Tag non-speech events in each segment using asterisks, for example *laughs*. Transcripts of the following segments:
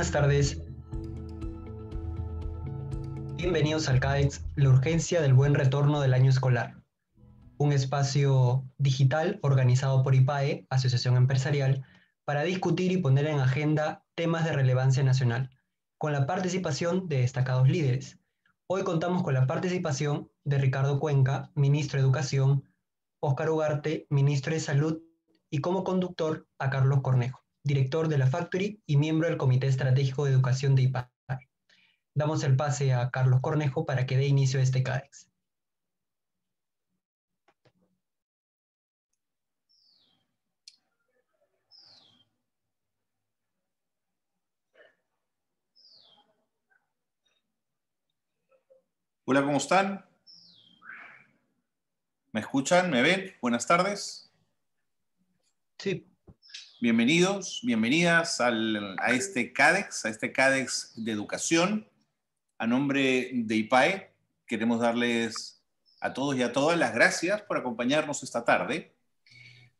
buenas tardes. Bienvenidos al CAEX, la urgencia del buen retorno del año escolar, un espacio digital organizado por IPAE, Asociación Empresarial, para discutir y poner en agenda temas de relevancia nacional, con la participación de destacados líderes. Hoy contamos con la participación de Ricardo Cuenca, ministro de Educación, Óscar Ugarte, ministro de Salud, y como conductor a Carlos Cornejo director de la Factory y miembro del Comité Estratégico de Educación de IPA. Damos el pase a Carlos Cornejo para que dé inicio a este CADEX. Hola, ¿cómo están? ¿Me escuchan? ¿Me ven? Buenas tardes. Sí. Bienvenidos, bienvenidas a este CADEX, a este CADEX de educación. A nombre de IPAE, queremos darles a todos y a todas las gracias por acompañarnos esta tarde.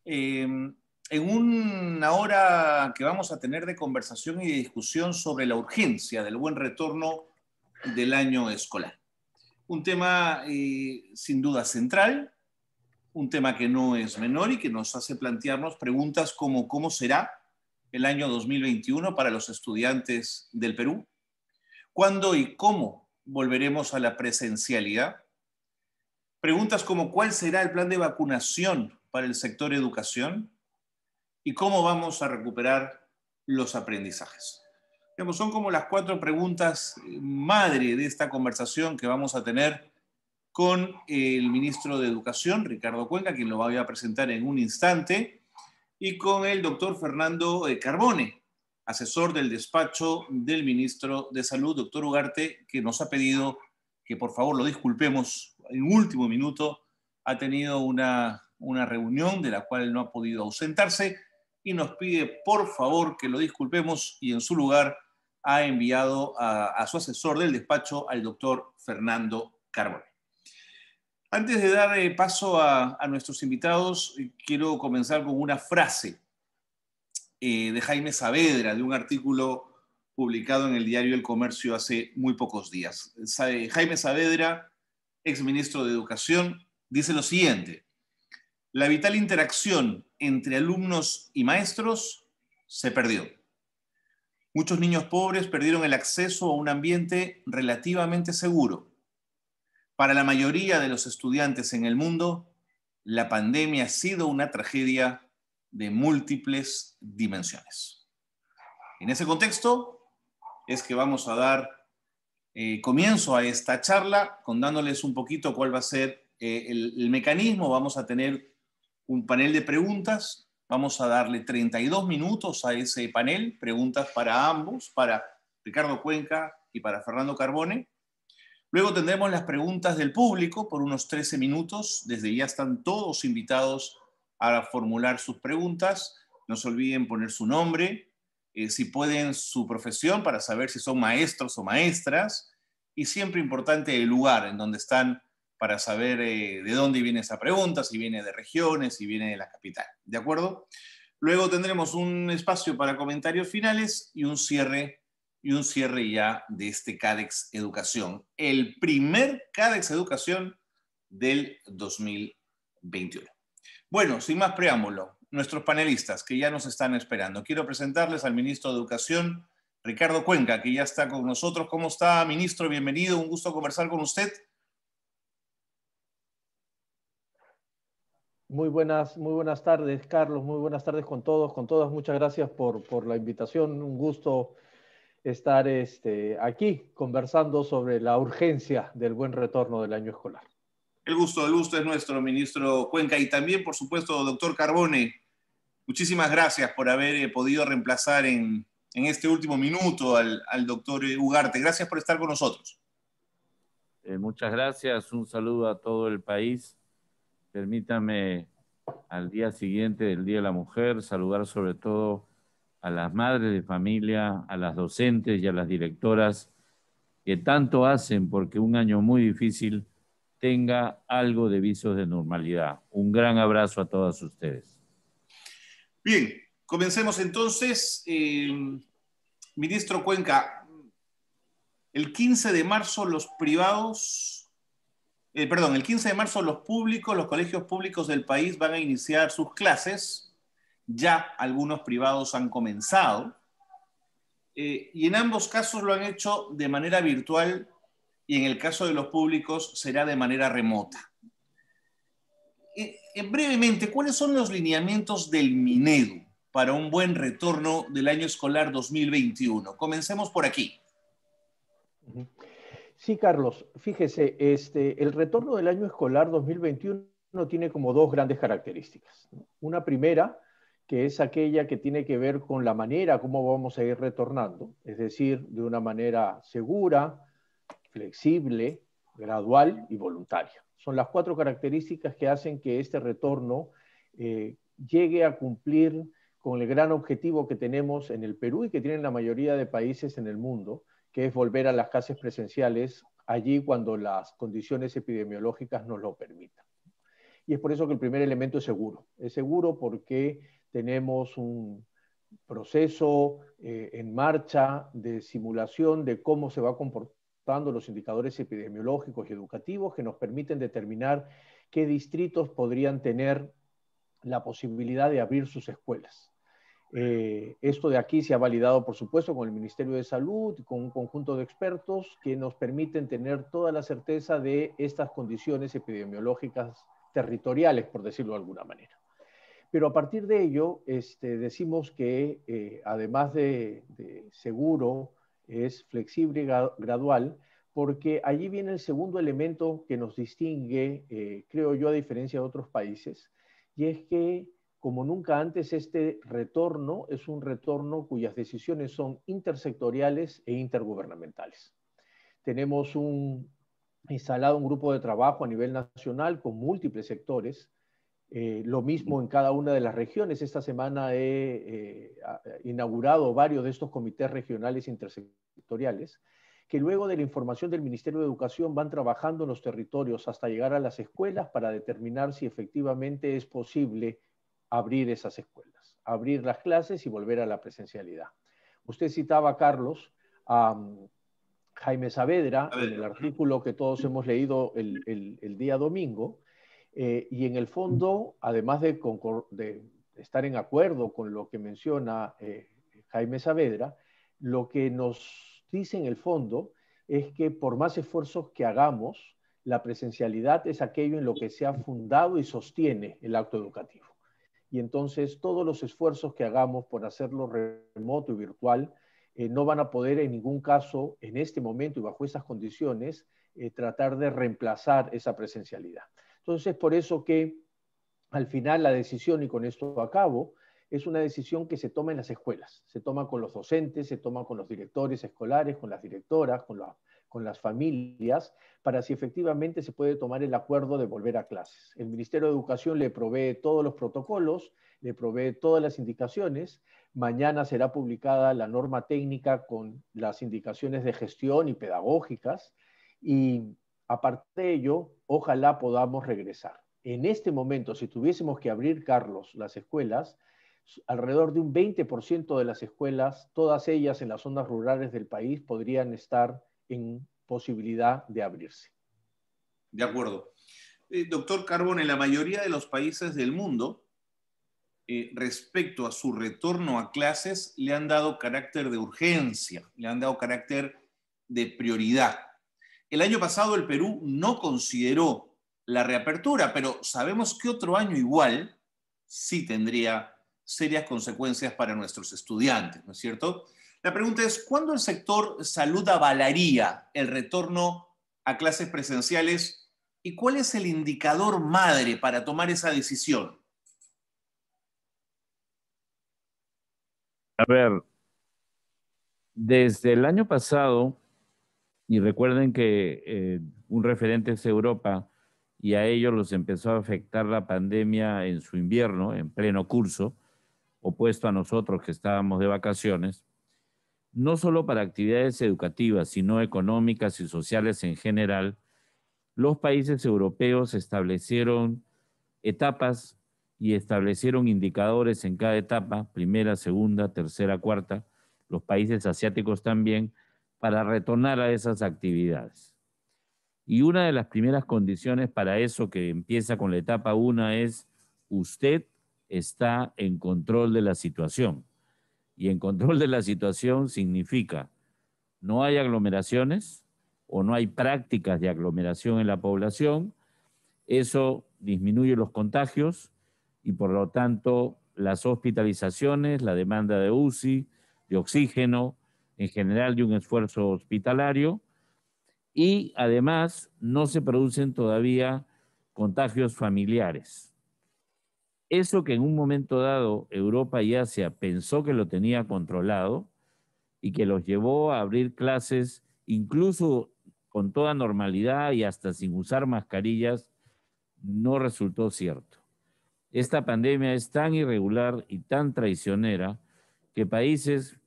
Em, en una hora que vamos a tener de conversación y de discusión sobre la urgencia del buen retorno del año escolar. Un tema eh, sin duda central, un tema que no es menor y que nos hace plantearnos preguntas como cómo será el año 2021 para los estudiantes del Perú, cuándo y cómo volveremos a la presencialidad, preguntas como cuál será el plan de vacunación para el sector educación y cómo vamos a recuperar los aprendizajes. son como las cuatro preguntas eh, madre de esta conversación que vamos a tener con el ministro de Educación, Ricardo Cuenca, quien lo va a presentar en un instante, y con el doctor Fernando eh, Carbone, asesor del despacho del ministro de Salud, doctor Ugarte, que nos ha pedido que por favor lo disculpemos en último minuto, ha tenido una, una reunión de la cual no ha podido ausentarse y nos pide por favor que lo disculpemos y en su lugar ha enviado a, a su asesor del despacho, al doctor Fernando Carbone. Antes de dar eh, paso a, nuestros invitados, eh, quiero comenzar con una frase eh, de Jaime Saavedra, de un artículo publicado en el diario El Comercio hace muy pocos días. Jaime Saavedra, exministro de Educación, dice lo siguiente, la vital interacción entre alumnos y maestros se perdió. Muchos niños pobres perdieron el acceso a un ambiente relativamente seguro para la mayoría de los estudiantes en el mundo, la pandemia ha sido una tragedia de múltiples dimensiones. En ese contexto es que vamos a dar eh, comienzo a esta charla contándoles un poquito cuál va a ser eh, el mecanismo. Vamos a tener un panel de preguntas Vamos a darle 32 minutos a ese panel, preguntas para ambos, para Ricardo Cuenca y para Fernando Carbone. Luego tendremos las preguntas del público por unos 13 minutos. Desde ya están todos invitados a formular sus preguntas. No se olviden poner su nombre, eh, si pueden su profesión para saber si son maestros o maestras. Y siempre importante el lugar en donde están para saber eh, de dónde viene esa pregunta, si viene de regiones, si viene de la capital. ¿De acuerdo? Luego tendremos un espacio para comentarios finales y un cierre y un cierre ya de este CADEX Educación, el primer CADEX Educación del 2021. Bueno, sin más preámbulo, nuestros panelistas que ya nos están esperando. Quiero presentarles al ministro de Educación, Ricardo Cuenca, que ya está con nosotros. ¿Cómo está, ministro? Bienvenido, un gusto conversar con usted. Muy buenas, muy buenas tardes, Carlos. Muy buenas tardes con todos, con todas. Muchas gracias por, por la invitación. Un gusto estar este, aquí conversando sobre la urgencia del buen retorno del año escolar. El gusto, el gusto es nuestro, ministro Cuenca, y también, por supuesto, doctor Carbone. Muchísimas gracias por haber eh, podido reemplazar en, este último minuto al, doctor eh, Ugarte. Gracias por estar con nosotros. Eh, muchas gracias, un saludo a todo el país. Permítame al día siguiente del Día de la Mujer saludar sobre todo a las madres de familia, a las docentes y a las directoras que tanto hacen porque un año muy difícil tenga algo de visos de normalidad. Un gran abrazo a todas ustedes. Bien, comencemos entonces. Eh, ministro Cuenca, el 15 de marzo los privados, eh, perdón, el 15 de marzo los públicos, los colegios públicos del país van a iniciar sus clases ya algunos privados han comenzado, eh, y en ambos casos lo han hecho de manera virtual y en el caso de los públicos será de manera remota. Eh, eh, brevemente, ¿cuáles son los lineamientos del Minedu para un buen retorno del año escolar 2021? Comencemos por aquí. Sí, Carlos, fíjese, este, el retorno del año escolar 2021 tiene como dos grandes características. Una primera que es aquella que tiene que ver con la manera cómo vamos a ir retornando, es decir, de una manera segura, flexible, gradual y voluntaria. Son las cuatro características que hacen que este retorno eh, llegue a cumplir con el gran objetivo que tenemos en el Perú y que tienen la mayoría de países en el mundo, que es volver a las clases presenciales allí cuando las condiciones epidemiológicas nos lo permitan. Y es por eso que el primer elemento es seguro. Es seguro porque tenemos un proceso eh, en marcha de simulación de cómo se va comportando los indicadores epidemiológicos y educativos que nos permiten determinar qué distritos podrían tener la posibilidad de abrir sus escuelas. Eh, esto de aquí se ha validado, por supuesto, con el Ministerio de Salud y con un conjunto de expertos que nos permiten tener toda la certeza de estas condiciones epidemiológicas territoriales, por decirlo de alguna manera. Pero a partir de ello, este, decimos que eh, además de, seguro, es flexible y gradual, porque allí viene el segundo elemento que nos distingue, eh, creo yo, a diferencia de otros países, y es que, como nunca antes, este retorno es un retorno cuyas decisiones son intersectoriales e intergubernamentales. Tenemos instalado un grupo de trabajo a nivel nacional con múltiples sectores, eh, lo mismo en cada una de las regiones. Esta semana he eh, inaugurado varios de estos comités regionales intersectoriales que luego de la información del Ministerio de Educación van trabajando en los territorios hasta llegar a las escuelas para determinar si efectivamente es posible abrir esas escuelas, abrir las clases y volver a la presencialidad. Usted citaba, Carlos, a mm, Jaime Saavedra en el artículo que todos hemos leído el día domingo, eh, y en el mm. fondo, además de, estar en acuerdo con lo que menciona eh, Jaime Saavedra, lo que nos dice en el fondo es que por más esfuerzos que hagamos, la presencialidad es aquello en lo que se ha fundado y sostiene el acto educativo. Y entonces todos los esfuerzos que hagamos por hacerlo remoto y virtual eh, no van a poder en ningún caso, en este momento y bajo esas condiciones, tratar de reemplazar esa presencialidad. Entonces, por eso que al final la decisión, y con esto acabo, es una decisión que se toma en las escuelas, se toma con los docentes, se toma con los directores escolares, con las directoras, con, con las familias, para si efectivamente se puede tomar el acuerdo de volver a clases. El Ministerio de Educación le provee todos los protocolos, le provee todas las indicaciones. Mañana será publicada la norma técnica con las indicaciones de gestión y pedagógicas. Y aparte de ello, ojalá podamos regresar. En este momento, si tuviésemos que abrir, Carlos, las escuelas, alrededor de un 20% de las escuelas, todas ellas en las zonas rurales del país, podrían estar en posibilidad de abrirse. De acuerdo. Eh, doctor Carbón, en la mayoría de los países del mundo, eh, respecto a su retorno a clases, le han dado carácter de urgencia, le han dado carácter de prioridad. El año pasado el Perú no consideró la reapertura, pero sabemos que otro año igual sí tendría serias consecuencias para nuestros estudiantes, ¿no es cierto? La pregunta es, ¿cuándo el sector salud avalaría el retorno a clases presenciales y cuál es el indicador madre para tomar esa decisión? A ver, desde el año pasado y recuerden que eh, un referente es Europa y a ellos los empezó a afectar la pandemia en su invierno, en pleno curso, opuesto a nosotros que estábamos de vacaciones, no solo para actividades educativas, sino económicas y sociales en general, los países europeos establecieron etapas y establecieron indicadores en cada etapa, primera, segunda, tercera, cuarta, los países asiáticos también, para retornar a esas actividades. Y una de las primeras condiciones para eso que empieza con la etapa 1 es usted está en control de la situación. Y en control de la situación significa no hay aglomeraciones o no hay prácticas de aglomeración en la población. Eso disminuye los contagios y por lo tanto las hospitalizaciones, la demanda de UCI, de oxígeno, en general de un esfuerzo hospitalario. Y además no se producen todavía contagios familiares. Eso que en un momento dado Europa y Asia pensó que lo tenía controlado y que los llevó a abrir clases incluso con toda normalidad y hasta sin usar mascarillas, no resultó cierto. Esta pandemia es tan irregular y tan traicionera que países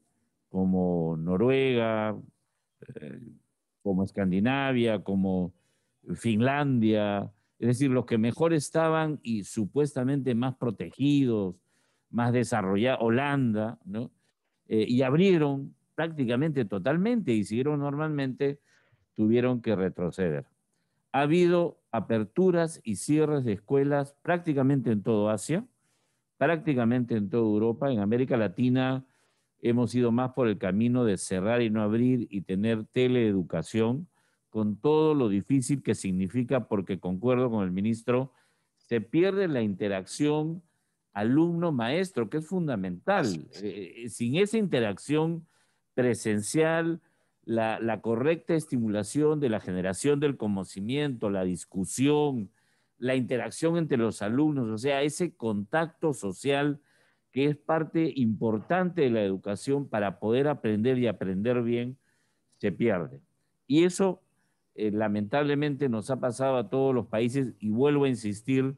como Noruega, eh, como Escandinavia, como Finlandia, es decir, los que mejor estaban y supuestamente más protegidos, más desarrollados, Holanda, ¿no? Eh, y abrieron prácticamente totalmente y siguieron normalmente, tuvieron que retroceder. Ha habido aperturas y cierres de escuelas prácticamente en todo Asia, prácticamente en toda Europa, en América Latina hemos ido más por el camino de cerrar y no abrir y tener teleeducación, con todo lo difícil que significa, porque concuerdo con el ministro, se pierde la interacción alumno-maestro, que es fundamental. Eh, sin esa interacción presencial, la, correcta estimulación de la generación del conocimiento, la discusión, la interacción entre los alumnos, o sea, ese contacto social que es parte importante de la educación para poder aprender y aprender bien, se pierde. Y eso eh, lamentablemente nos ha pasado a todos los países y vuelvo a insistir,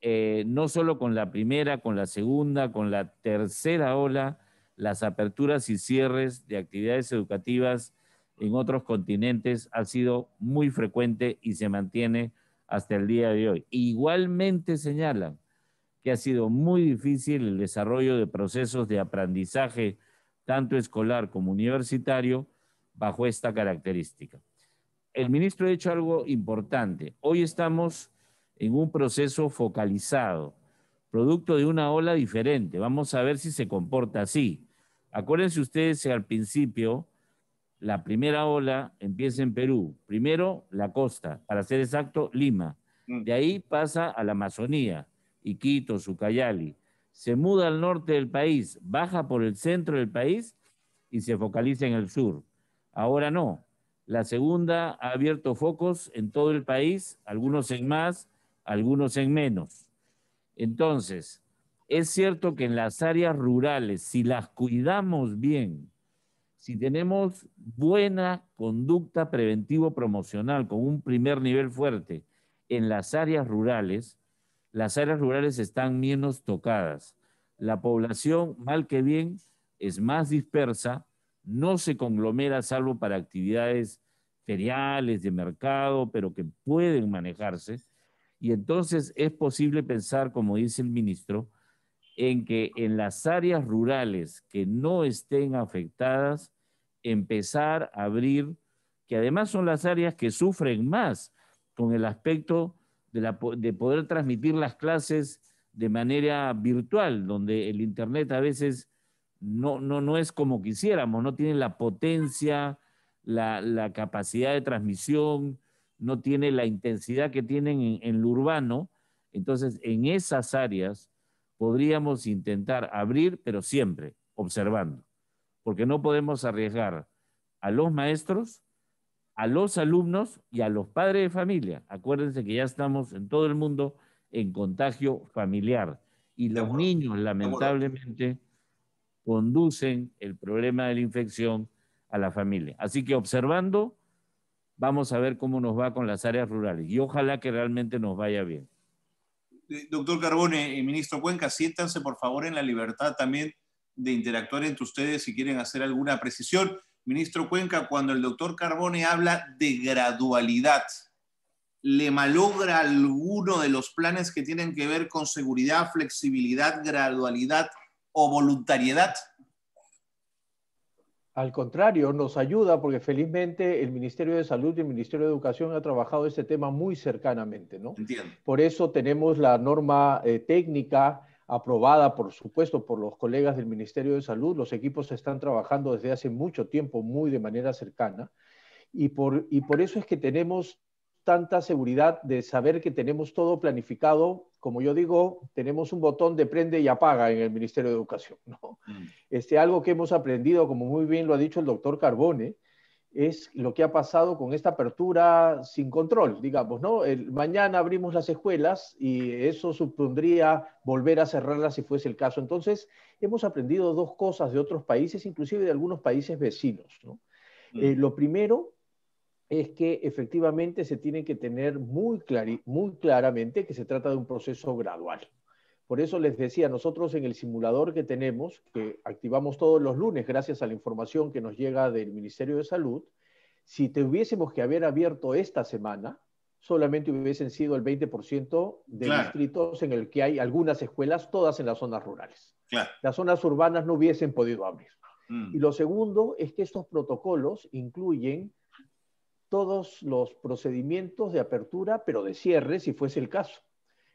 eh, no solo con la primera, con la segunda, con la tercera ola, las aperturas y cierres de actividades educativas en otros continentes ha sido muy frecuente y se mantiene hasta el día de hoy. Igualmente señalan que ha sido muy difícil el desarrollo de procesos de aprendizaje, tanto escolar como universitario, bajo esta característica. El ministro ha hecho algo importante. Hoy estamos en un proceso focalizado, producto de una ola diferente. Vamos a ver si se comporta así. Acuérdense ustedes al principio, la primera ola empieza en Perú. Primero, la costa, para ser exacto, Lima. Mm. De ahí pasa a la Amazonía. Quito, Sucayali. Se muda al norte del país, baja por el centro del país y se focaliza en el sur. Ahora no. La segunda ha abierto focos en todo el país, algunos en más, algunos en menos. Entonces, es cierto que en las áreas rurales, si las cuidamos bien, si tenemos buena conducta preventivo promocional con un primer nivel fuerte en las áreas rurales, las áreas rurales están menos tocadas. La población, mal que bien, es más dispersa, no se conglomera salvo para actividades feriales, de mercado, pero que pueden manejarse. Y entonces es posible pensar, como dice el ministro, en que en las áreas rurales que no estén afectadas, empezar a abrir, que además son las áreas que sufren más con el aspecto de, poder transmitir las clases de manera virtual, donde el Internet a veces no, no, es como quisiéramos, no tiene la potencia, la, capacidad de transmisión, no tiene la intensidad que tienen en, en, lo urbano. Entonces, en esas áreas podríamos intentar abrir, pero siempre observando, porque no podemos arriesgar a los maestros a los alumnos y a los padres de familia. Acuérdense que ya estamos en todo el mundo en contagio familiar y los niños lamentablemente conducen el problema de la infección a la familia. Así que observando, vamos a ver cómo nos va con las áreas rurales y ojalá que realmente nos vaya bien. Eh, doctor Carbone, y eh, ministro Cuenca, siéntanse por favor en la libertad también de interactuar entre ustedes si quieren hacer alguna precisión ministro Cuenca, cuando el doctor Carbone habla de gradualidad, ¿le malogra alguno de los planes que tienen que ver con seguridad, flexibilidad, gradualidad o voluntariedad? Al contrario, nos ayuda porque felizmente el Ministerio de Salud y el Ministerio de Educación han trabajado este tema muy cercanamente, ¿no? Entiendo. Por eso tenemos la norma eh, técnica aprobada, por supuesto, por los colegas del Ministerio de Salud. Los equipos están trabajando desde hace mucho tiempo, muy de manera cercana, y por, y por eso es que tenemos tanta seguridad de saber que tenemos todo planificado. Como yo digo, tenemos un botón de prende y apaga en el Ministerio de Educación. Mm. Este, algo que hemos aprendido, como muy bien lo ha dicho el doctor Carbone, es lo que ha pasado con esta apertura sin control, digamos, ¿no? El, mañana abrimos las escuelas y eso supondría volver a cerrarlas si fuese el caso. Entonces, hemos aprendido dos cosas de otros países, inclusive de algunos países vecinos, ¿no? Eh, mm. lo primero es que efectivamente se tiene que tener muy, muy claramente que se trata de un proceso gradual. Por eso les decía, nosotros en el simulador que tenemos, que activamos todos los lunes gracias a la información que nos llega del Ministerio de Salud, si te hubiésemos que haber abierto esta semana, solamente hubiesen sido el 20% de distritos en el que hay algunas escuelas, todas en las zonas rurales. Las zonas urbanas no hubiesen podido abrir. Mm. Y lo segundo es que estos protocolos incluyen todos los procedimientos de apertura, pero de cierre, si fuese el caso.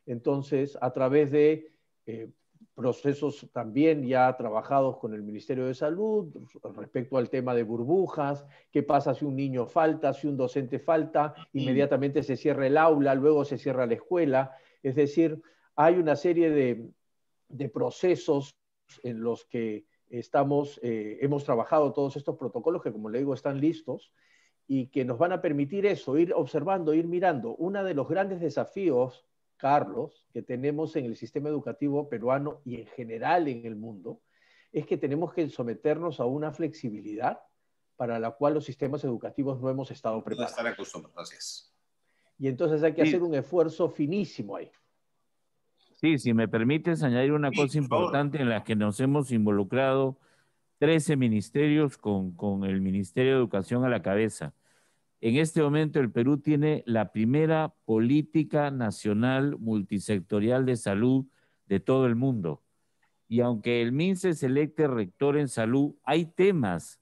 Entonces, a través de eh, procesos también ya trabajados con el Ministerio de Salud respecto al tema de burbujas, qué pasa si un niño falta, si un docente falta, inmediatamente se cierra el aula, luego se cierra la escuela. Es decir, hay una serie de, procesos en los que estamos, eh, hemos trabajado todos estos protocolos que, como le digo, están listos y que nos van a permitir eso, ir observando, ir mirando. Uno de los grandes desafíos Carlos, que tenemos en el sistema educativo peruano y en general en el mundo, es que tenemos que someternos a una flexibilidad para la cual los sistemas educativos no hemos estado preparados. acostumbrados, Y entonces hay que hacer un esfuerzo finísimo ahí. Sí, si me permites añadir una cosa importante en la que nos hemos involucrado 13 ministerios con, con el Ministerio de Educación a la cabeza. En este momento el Perú tiene la primera política nacional multisectorial de salud de todo el mundo. Y aunque el MINSE se rector en salud, hay temas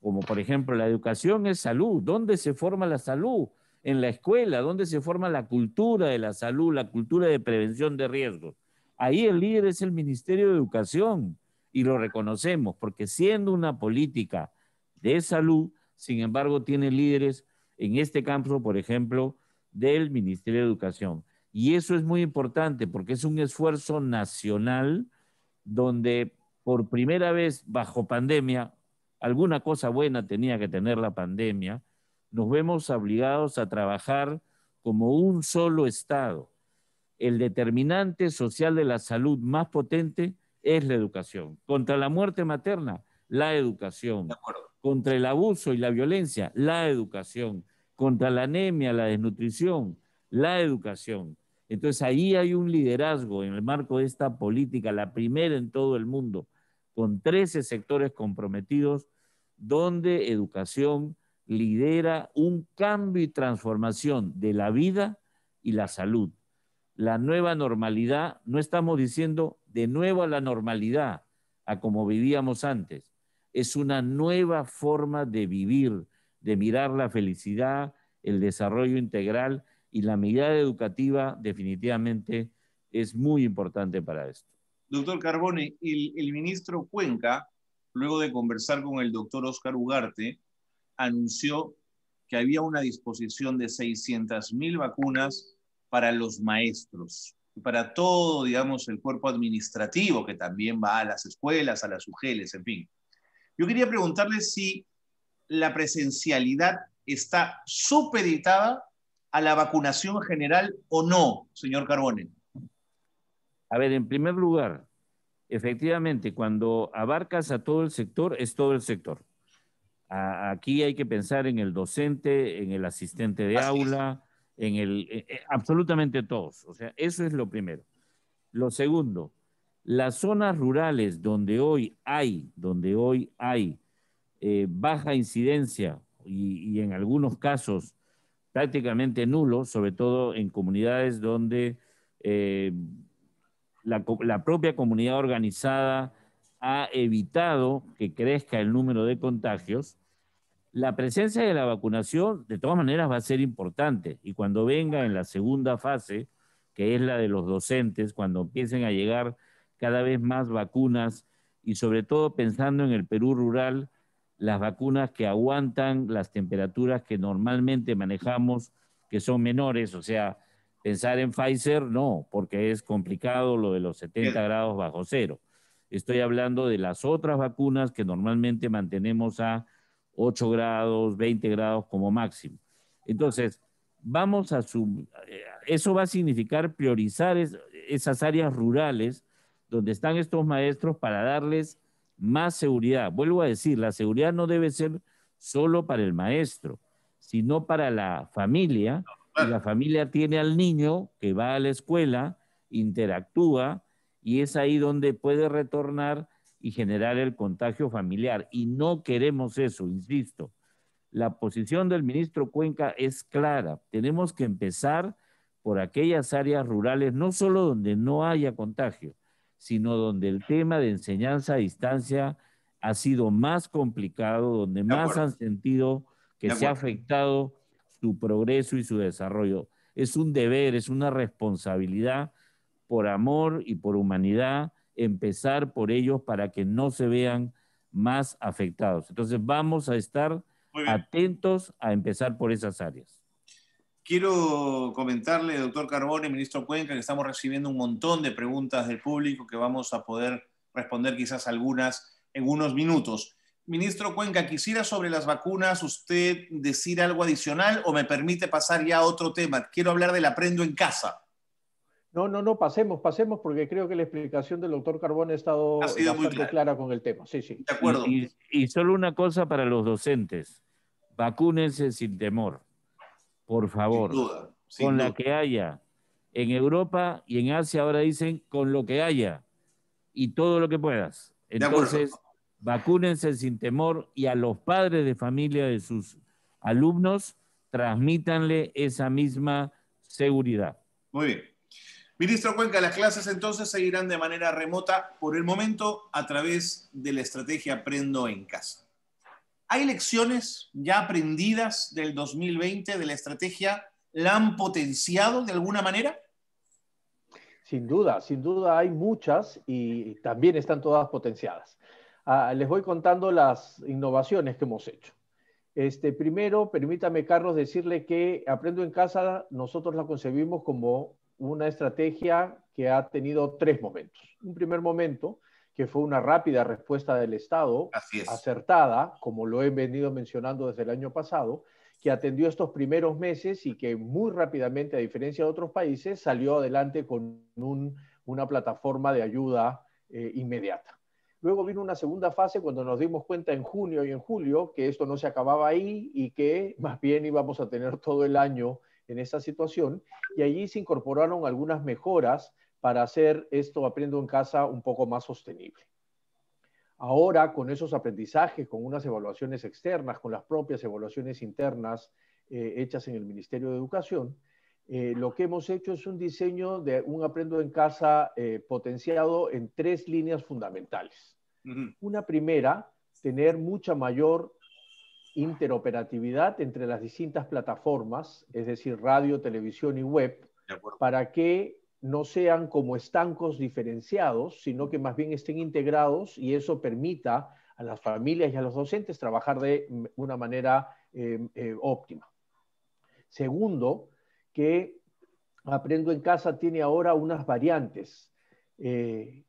como por ejemplo la educación es salud. ¿Dónde se forma la salud? En la escuela, ¿dónde se forma la cultura de la salud, la cultura de prevención de riesgos? Ahí el líder es el Ministerio de Educación y lo reconocemos porque siendo una política de salud, sin embargo, tiene líderes en este campo, por ejemplo, del Ministerio de Educación. Y eso es muy importante porque es un esfuerzo nacional donde por primera vez bajo pandemia, alguna cosa buena tenía que tener la pandemia, nos vemos obligados a trabajar como un solo Estado. El determinante social de la salud más potente es la educación. Contra la muerte materna, la educación. De acuerdo contra el abuso y la violencia, la educación, contra la anemia, la desnutrición, la educación. Entonces ahí hay un liderazgo en el marco de esta política, la primera en todo el mundo, con 13 sectores comprometidos, donde educación lidera un cambio y transformación de la vida y la salud. La nueva normalidad, no estamos diciendo de nuevo a la normalidad, a como vivíamos antes, es una nueva forma de vivir, de mirar la felicidad, el desarrollo integral y la mirada educativa definitivamente es muy importante para esto. Doctor Carbone, el, ministro Cuenca, luego de conversar con el doctor Oscar Ugarte, anunció que había una disposición de 600 mil vacunas para los maestros para todo, digamos, el cuerpo administrativo que también va a las escuelas, a las UGELES, en fin. Yo quería preguntarle si la presencialidad está supeditada a la vacunación general o no, señor Carbone. A ver, en primer lugar, efectivamente, cuando abarcas a todo el sector, es todo el sector. aquí hay que pensar en el docente, en el asistente de aula, en el... Eh, eh, absolutamente todos. O sea, eso es lo primero. Lo segundo, las zonas rurales donde hoy hay, donde hoy hay eh, baja incidencia y, en algunos casos prácticamente nulo, sobre todo en comunidades donde eh, la propia comunidad organizada ha evitado que crezca el número de contagios, la presencia de la vacunación de todas maneras va a ser importante y cuando venga en la segunda fase, que es la de los docentes, cuando empiecen a llegar cada vez más vacunas y sobre todo pensando en el Perú rural, las vacunas que aguantan las temperaturas que normalmente manejamos, que son menores, o sea, pensar en Pfizer no, porque es complicado lo de los 70 grados bajo cero. Estoy hablando de las otras vacunas que normalmente mantenemos a 8 grados, 20 grados como máximo. Entonces, vamos a... Eh, eso va a significar priorizar esas áreas rurales donde están estos maestros para darles más seguridad. Vuelvo a decir, la seguridad no debe ser solo para el maestro, sino para la familia. la familia tiene al niño que va a la escuela, interactúa y es ahí donde puede retornar y generar el contagio familiar. Y no queremos eso, insisto. La posición del ministro Cuenca es clara. Tenemos que empezar por aquellas áreas rurales, no solo donde no haya contagio, sino donde el tema de enseñanza a distancia ha sido más complicado, donde más han sentido que se ha afectado su progreso y su desarrollo. Es un deber, es una responsabilidad por amor y por humanidad empezar por ellos para que no se vean más afectados. Entonces vamos a estar atentos a empezar por esas áreas. Quiero comentarle, doctor Carbone, ministro Cuenca, que estamos recibiendo un montón de preguntas del público que vamos a poder responder quizás algunas en unos minutos. Ministro Cuenca, quisiera sobre las vacunas usted decir algo adicional o me permite pasar ya a otro tema. Quiero hablar del aprendo en casa. No, no, no, pasemos, pasemos, porque creo que la explicación del doctor Carbón ha estado muy clara. con el tema. Sí, sí. De acuerdo. Y, y solo una cosa para los docentes: vacúnense sin temor por favor. con lo la que haya. En Europa y en Asia ahora dicen con lo que haya y todo lo que puedas. Entonces, vacúnense sin temor y a los padres de familia de sus alumnos, transmítanle esa misma seguridad. Muy bien. Ministro Cuenca, las clases entonces seguirán de manera remota por el momento a través de la estrategia Aprendo en Casa. Hay lecciones ya aprendidas del 2020 de la estrategia, ¿la han potenciado de alguna manera? Sin duda, sin duda hay muchas y también están todas potenciadas. Ah, les voy contando las innovaciones que hemos hecho. Este, primero, permítame, Carlos, decirle que Aprendo en Casa nosotros la concebimos como una estrategia que ha tenido tres momentos. Un primer momento que fue una rápida respuesta del Estado, acertada, como lo he venido mencionando desde el año pasado, que atendió estos primeros meses y que muy rápidamente, a diferencia de otros países, salió adelante con una plataforma de ayuda eh, inmediata. Luego vino una segunda fase cuando nos dimos cuenta en junio y en julio que esto no se acababa ahí y que más bien íbamos a tener todo el año en esa situación. Y allí se incorporaron algunas mejoras para hacer esto Aprendo en Casa un poco más sostenible. Ahora, con esos aprendizajes, con unas evaluaciones externas, con las propias evaluaciones internas eh, hechas en el Ministerio de Educación, eh, lo que hemos hecho es un diseño de un Aprendo en Casa eh, potenciado en tres líneas fundamentales. Una primera, tener mucha mayor interoperatividad entre las distintas plataformas, es decir, radio, televisión y web, para que no sean como estancos diferenciados, sino que más bien estén integrados y eso permita a las familias y a los docentes trabajar de una manera eh, eh, óptima. Segundo, que Aprendo en Casa tiene ahora unas variantes. Eh,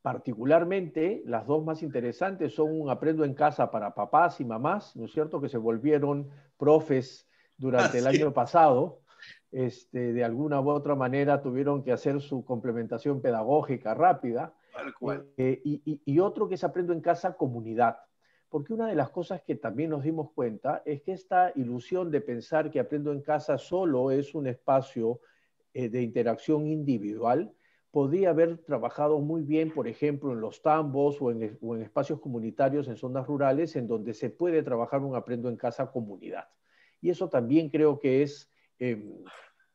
particularmente, las dos más interesantes son un Aprendo en Casa para papás y mamás, ¿no es cierto?, que se volvieron profes durante el ah, año pasado. Este, de alguna u otra manera tuvieron que hacer su complementación pedagógica rápida. Eh, y, otro que es aprendo en casa, comunidad. Porque una de las cosas que también nos dimos cuenta es que esta ilusión de pensar que aprendo en casa solo es un espacio eh, de interacción individual, podía haber trabajado muy bien, por ejemplo, en los tambos o en, espacios comunitarios en zonas rurales en donde se puede trabajar un aprendo en casa comunidad. Y eso también creo que es Em,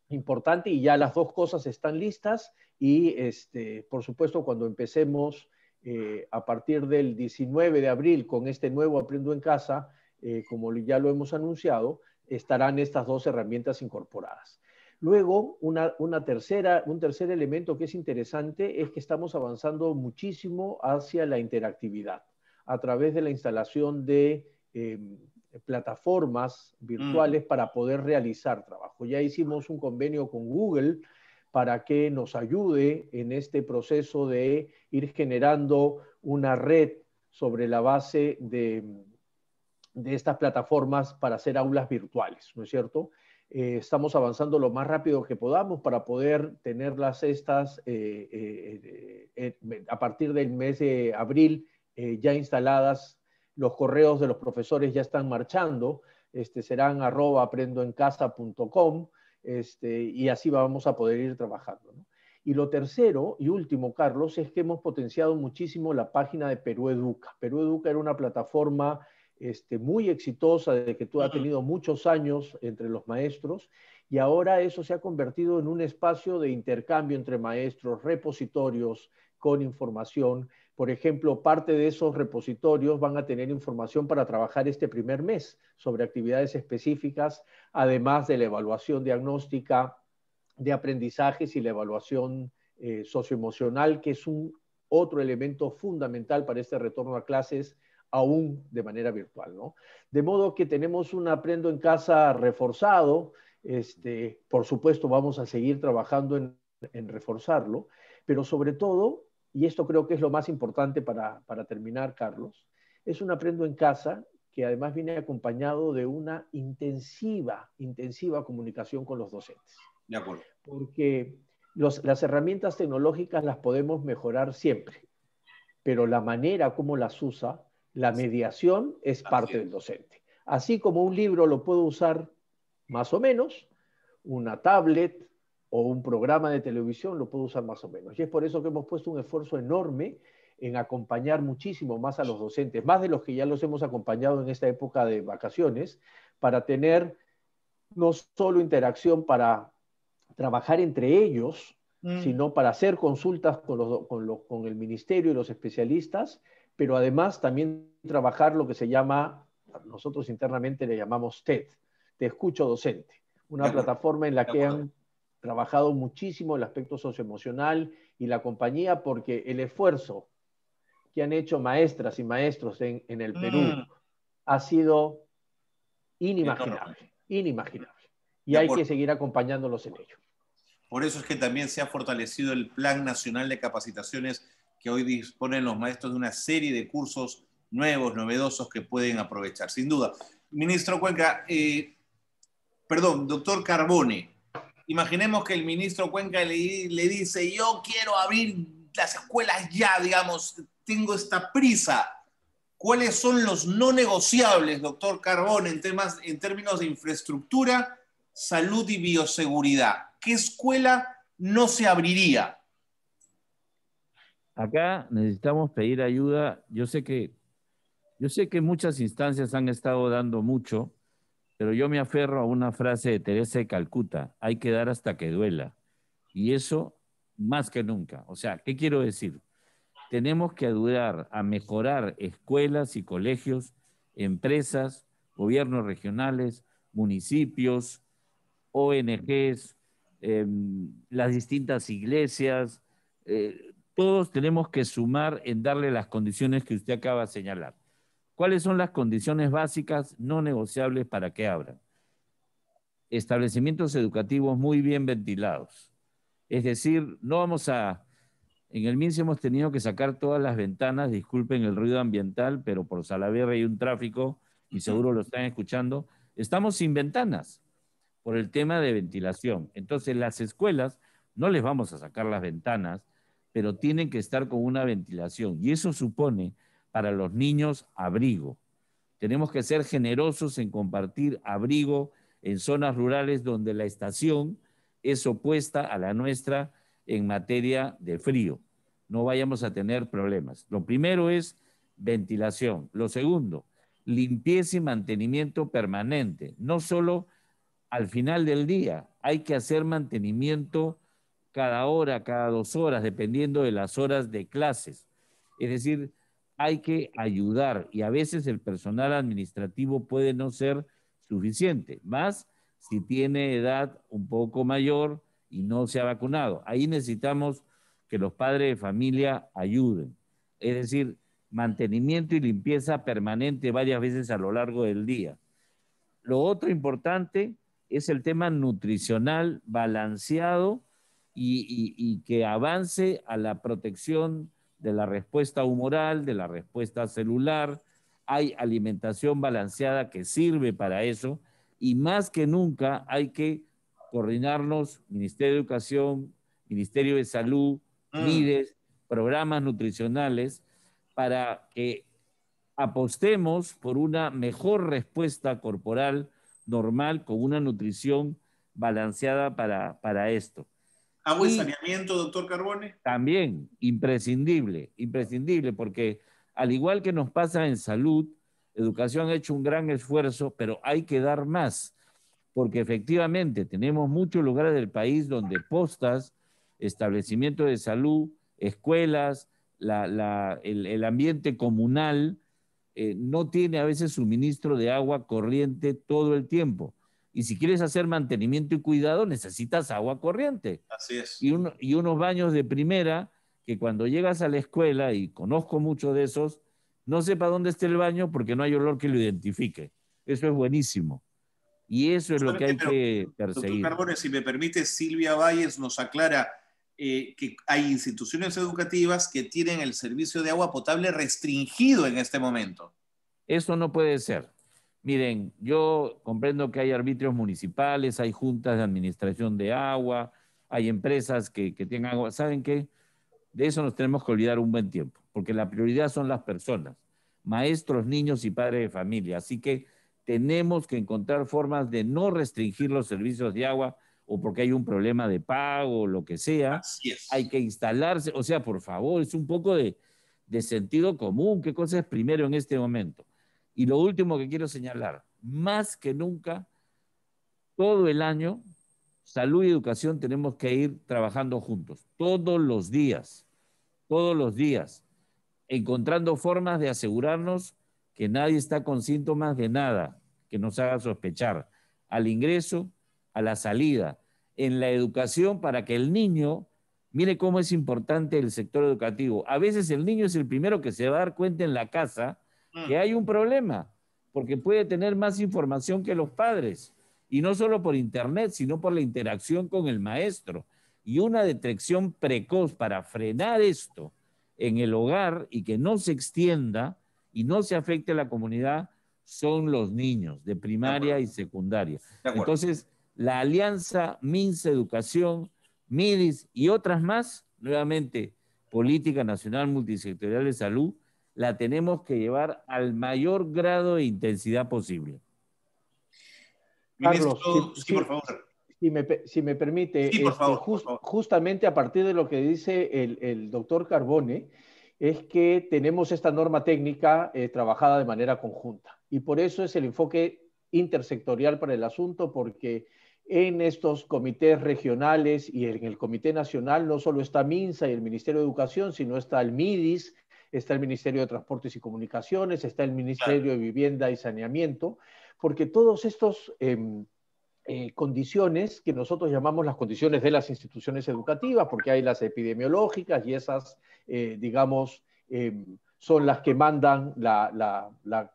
importante y ya las dos cosas están listas y este, por supuesto cuando empecemos eh, a partir del 19 de abril con este nuevo Aprendo en Casa, eh, como ya lo hemos anunciado, estarán estas dos herramientas incorporadas. Luego, una, tercera, un tercer elemento que es interesante es que estamos avanzando muchísimo hacia la interactividad a través de la instalación de em, plataformas virtuales mm. para poder realizar trabajo. Ya hicimos un convenio con Google para que nos ayude en este proceso de ir generando una red sobre la base de, estas plataformas para hacer aulas virtuales, ¿no es cierto? Eh, estamos avanzando lo más rápido que podamos para poder tenerlas estas eh, eh, a partir del mes de abril ya instaladas los correos de los profesores ya están marchando, este, serán arroba aprendoencasa.com este, y así vamos a poder ir trabajando. Y lo tercero y último, Carlos, es que hemos potenciado muchísimo la página de Perú Educa. Perú Educa era una plataforma este, muy exitosa de que tú has tenido muchos años entre los maestros y ahora eso se ha convertido en un espacio de intercambio entre maestros, repositorios con información por ejemplo, parte de esos repositorios van a tener información para trabajar este primer mes sobre actividades específicas, además de la evaluación diagnóstica de aprendizajes y la evaluación eh, socioemocional, que es un otro elemento fundamental para este retorno a clases aún de manera virtual. ¿no? De modo que tenemos un aprendo en casa reforzado, este, por supuesto vamos a seguir trabajando en reforzarlo, pero sobre todo y esto creo que es lo más importante para, terminar, Carlos, es un aprendo en casa que además viene acompañado de una intensiva, intensiva comunicación con los docentes. De acuerdo. Porque las herramientas tecnológicas las podemos mejorar siempre, pero la manera como las usa, la mediación es parte del docente. Así como un libro lo puedo usar más o menos, una tablet, o un programa de televisión lo puedo usar más o menos. Y es por eso que hemos puesto un esfuerzo enorme en acompañar muchísimo más a los docentes, más de los que ya los hemos acompañado en esta época de vacaciones, para tener no solo interacción para trabajar entre ellos, mm. sino para hacer consultas con, los, con, con el ministerio y los especialistas, pero además también trabajar lo que se llama, nosotros internamente le llamamos TED, Te Escucho Docente, una plataforma en la que han trabajado muchísimo el aspecto socioemocional y la compañía porque el esfuerzo que han hecho maestras y maestros en, el Perú mm. ha sido inimaginable, inimaginable. Y hay que seguir acompañándolos en ello. Por eso es que también se ha fortalecido el Plan Nacional de Capacitaciones que hoy disponen los maestros de una serie de cursos nuevos, novedosos que pueden aprovechar, sin duda. Ministro Cuenca, eh, perdón, doctor Carbone, imaginemos que el ministro Cuenca le, dice, yo quiero abrir las escuelas ya, digamos, tengo esta prisa. ¿Cuáles son los no negociables, doctor Carbón, en, temas, en términos de infraestructura, salud y bioseguridad? ¿Qué escuela no se abriría? Acá necesitamos pedir ayuda. Yo sé que, yo sé que muchas instancias han estado dando mucho, pero yo me aferro a una frase de Teresa de Calcuta, hay que dar hasta que duela. Y eso más que nunca. O sea, ¿qué quiero decir? Tenemos que ayudar a mejorar escuelas y colegios, empresas, gobiernos regionales, municipios, ONGs, em, las distintas iglesias. Eh, todos tenemos que sumar en darle las condiciones que usted acaba de señalar. ¿Cuáles son las condiciones básicas no negociables para que abran? Establecimientos educativos muy bien ventilados. Es decir, no vamos a... En el MINSE hemos tenido que sacar todas las ventanas, disculpen el ruido ambiental, pero por Salaverre hay un tráfico y seguro lo están escuchando. Estamos sin ventanas por el tema de ventilación. Entonces, las escuelas no les vamos a sacar las ventanas, pero tienen que estar con una ventilación. Y eso supone para los niños abrigo. Tenemos que ser generosos en compartir abrigo en zonas rurales donde la estación es opuesta a la nuestra en materia de frío. No vayamos a tener problemas. Lo primero es ventilación. Lo segundo, limpieza y mantenimiento permanente. No solo al final del día, hay que hacer mantenimiento cada hora, cada dos horas, dependiendo de las horas de clases. Es decir, hay que ayudar y a veces el personal administrativo puede no ser suficiente, más si tiene edad un poco mayor y no se ha vacunado. Ahí necesitamos que los padres de familia ayuden, es decir, mantenimiento y limpieza permanente varias veces a lo largo del día. Lo otro importante es el tema nutricional balanceado y, y que avance a la protección de la respuesta humoral, de la respuesta celular. Hay alimentación balanceada que sirve para eso y más que nunca hay que coordinarnos, Ministerio de Educación, Ministerio de Salud, mm. MIDES, programas nutricionales, para que apostemos por una mejor respuesta corporal normal con una nutrición balanceada para, para esto. ¿Agua y, saneamiento, doctor Carbone? También, imprescindible, imprescindible, porque al igual que nos pasa en salud, educación ha hecho un gran esfuerzo, pero hay que dar más, porque efectivamente tenemos muchos lugares del país donde postas, establecimientos de salud, escuelas, el, ambiente comunal eh, no tiene a veces suministro de agua corriente todo el tiempo. Y si quieres hacer mantenimiento y cuidado, necesitas agua corriente. Así es. Y, unos baños de primera que cuando llegas a la escuela, y conozco mucho de esos, no sepa dónde está el baño porque no hay olor que lo identifique. Eso es buenísimo. Y eso es lo que hay que perseguir. Doctor Carbones, si me permite, Silvia Valles nos aclara eh, que hay instituciones educativas que tienen el servicio de agua potable restringido en este momento. Eso no puede ser. Miren, yo comprendo que hay arbitrios municipales, hay juntas de administración de agua, hay empresas que, tienen agua. ¿Saben qué? De eso nos tenemos que olvidar un buen tiempo, porque la prioridad son las personas, maestros, niños y padres de familia. Así que tenemos que encontrar formas de no restringir los servicios de agua o porque hay un problema de pago o lo que sea. Hay que instalarse, o sea, por favor, es un poco de, de sentido común, qué cosa es primero en este momento. Y lo último que quiero señalar, más que nunca, todo el año, salud y educación tenemos que ir trabajando juntos, todos los días, todos los días, encontrando formas de asegurarnos que nadie está con síntomas de nada que nos haga sospechar, al ingreso, a la salida, en la educación para que el niño, mire cómo es importante el sector educativo, a veces el niño es el primero que se va a dar cuenta en la casa, Mm. que hay un problema, porque puede tener más información que los padres, y no solo por Internet, sino por la interacción con el maestro. Y una detección precoz para frenar esto en el hogar y que no se extienda y no se afecte a la comunidad son los niños de primaria y secundaria. Entonces, la alianza minsa Educación, MIDIS y otras más, nuevamente, Política Nacional Multisectorial de Salud, la tenemos que llevar al mayor grado de intensidad posible. Carlos, si, por favor. Si me, permite, este, justamente a partir de lo que dice el, doctor Carbone, es que tenemos esta norma técnica eh, trabajada de manera conjunta. Y por eso es el enfoque intersectorial para el asunto, porque en estos comités regionales y en el Comité Nacional no solo está MINSA y el Ministerio de Educación, sino está el MIDIS, está el Ministerio de Transportes y Comunicaciones, está el Ministerio de Vivienda y Saneamiento, porque todos estos... Em, eh, condiciones que nosotros llamamos las condiciones de las instituciones educativas, porque hay las epidemiológicas y esas, eh, digamos, em, son las que mandan la, la,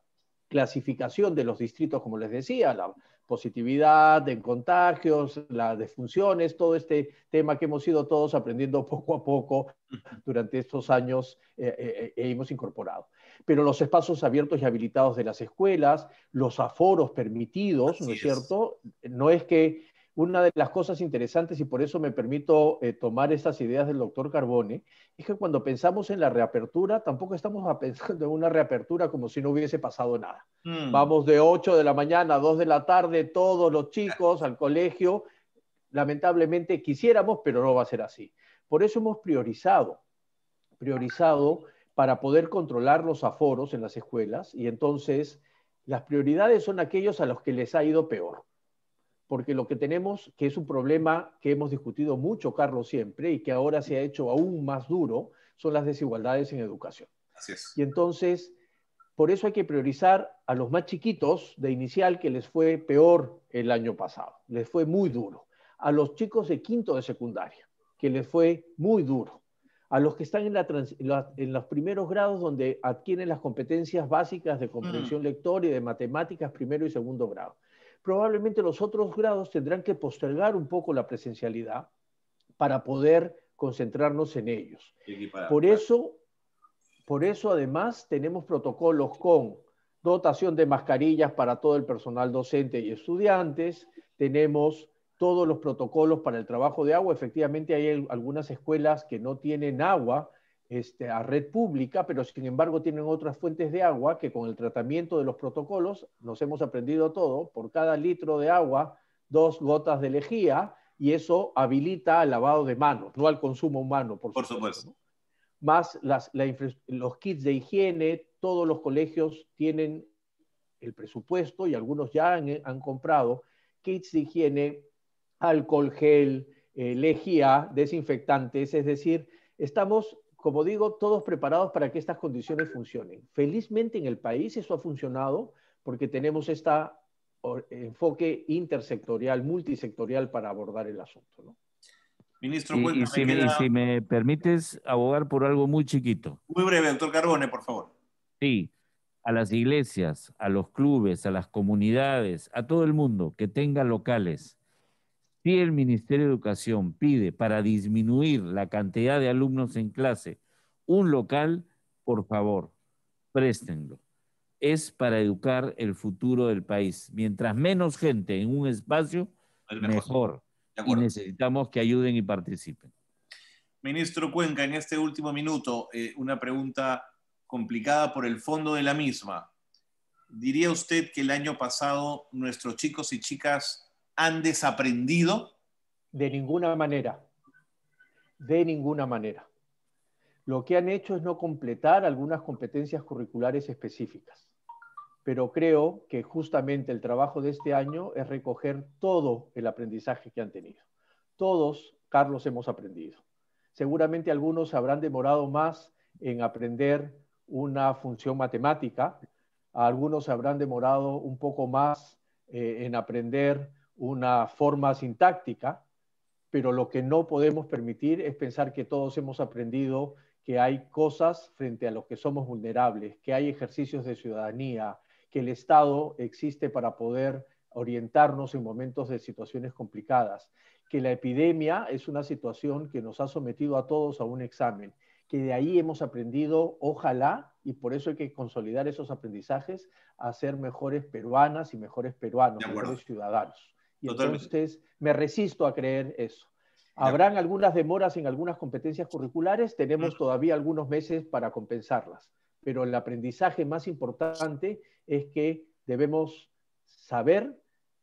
clasificación de los distritos, como les decía, la, positividad, en contagios, las defunciones, todo este tema que hemos ido todos aprendiendo *laughs* poco a poco durante estos años eh, eh, eh, e hemos incorporado. Pero los espacios abiertos y habilitados de las escuelas, los aforos permitidos, ¿no es cierto? No es que una de las cosas interesantes, y por eso me permito eh, tomar estas ideas del doctor Carbone, es que cuando pensamos en la reapertura, tampoco estamos pensando en una reapertura como si no hubiese pasado nada. Mm. Vamos de 8 de la mañana a 2 de la tarde, todos los chicos al colegio. Lamentablemente quisiéramos, pero no va a ser así. Por eso hemos priorizado, priorizado para poder controlar los aforos en las escuelas y entonces las prioridades son aquellos a los que les ha ido peor porque lo que tenemos, que es un problema que hemos discutido mucho, Carlos, siempre, y que ahora se ha hecho aún más duro, son las desigualdades en educación. Y entonces, por eso hay que priorizar a los más chiquitos de inicial, que les fue peor el año pasado, les fue muy duro. A los chicos de quinto de secundaria, que les fue muy duro. A los que están en, la en, los primeros grados donde adquieren las competencias básicas de comprensión mm. lectora y de matemáticas primero y segundo grado probablemente los otros grados tendrán que postergar un poco la presencialidad para poder concentrarnos en ellos. Por eso, por eso además tenemos protocolos con dotación de mascarillas para todo el personal docente y estudiantes, tenemos todos los protocolos para el trabajo de agua, efectivamente hay algunas escuelas que no tienen agua, este, a red pública, pero sin embargo tienen otras fuentes de agua que con el tratamiento de los protocolos nos hemos aprendido todo, por cada litro de agua, dos gotas de lejía, y eso habilita al lavado de manos, no al consumo humano, por, supuesto. Más las, los kits de higiene, todos los colegios tienen el presupuesto y algunos ya han, comprado kits de higiene, alcohol gel, eh, lejía, desinfectantes, es decir, estamos como digo, todos preparados para que estas condiciones funcionen. Felizmente en el país eso ha funcionado porque tenemos este enfoque intersectorial, multisectorial para abordar el asunto. Ministro, y, si, me, si, me, permites abogar por algo muy chiquito. Muy breve, doctor Carbone, por favor. Sí, a las iglesias, a los clubes, a las comunidades, a todo el mundo que tenga locales si el Ministerio de Educación pide para disminuir la cantidad de alumnos en clase un local, por favor, préstenlo. Es para educar el futuro del país. Mientras menos gente en un espacio, mejor. Y necesitamos que ayuden y participen. Ministro Cuenca, en este último minuto, eh, una pregunta complicada por el fondo de la misma. ¿Diría usted que el año pasado nuestros chicos y chicas han desaprendido? De ninguna manera. De ninguna manera. Lo que han hecho es no completar algunas competencias curriculares específicas. Pero creo que justamente el trabajo de este año es recoger todo el aprendizaje que han tenido. Todos, Carlos, hemos aprendido. Seguramente algunos habrán demorado más en aprender una función matemática, algunos habrán demorado un poco más eh, en aprender una forma sintáctica, pero lo que no podemos permitir es pensar que todos hemos aprendido que hay cosas frente a los que somos vulnerables, que hay ejercicios de ciudadanía, que el Estado existe para poder orientarnos en momentos de situaciones complicadas, que la epidemia es una situación que nos ha sometido a todos a un examen, que de ahí hemos aprendido, ojalá, y por eso hay que consolidar esos aprendizajes, a ser mejores peruanas y mejores peruanos, mejores ciudadanos. Y entonces me resisto a creer eso. Habrán algunas demoras en algunas competencias curriculares, tenemos todavía algunos meses para compensarlas, pero el aprendizaje más importante es que debemos saber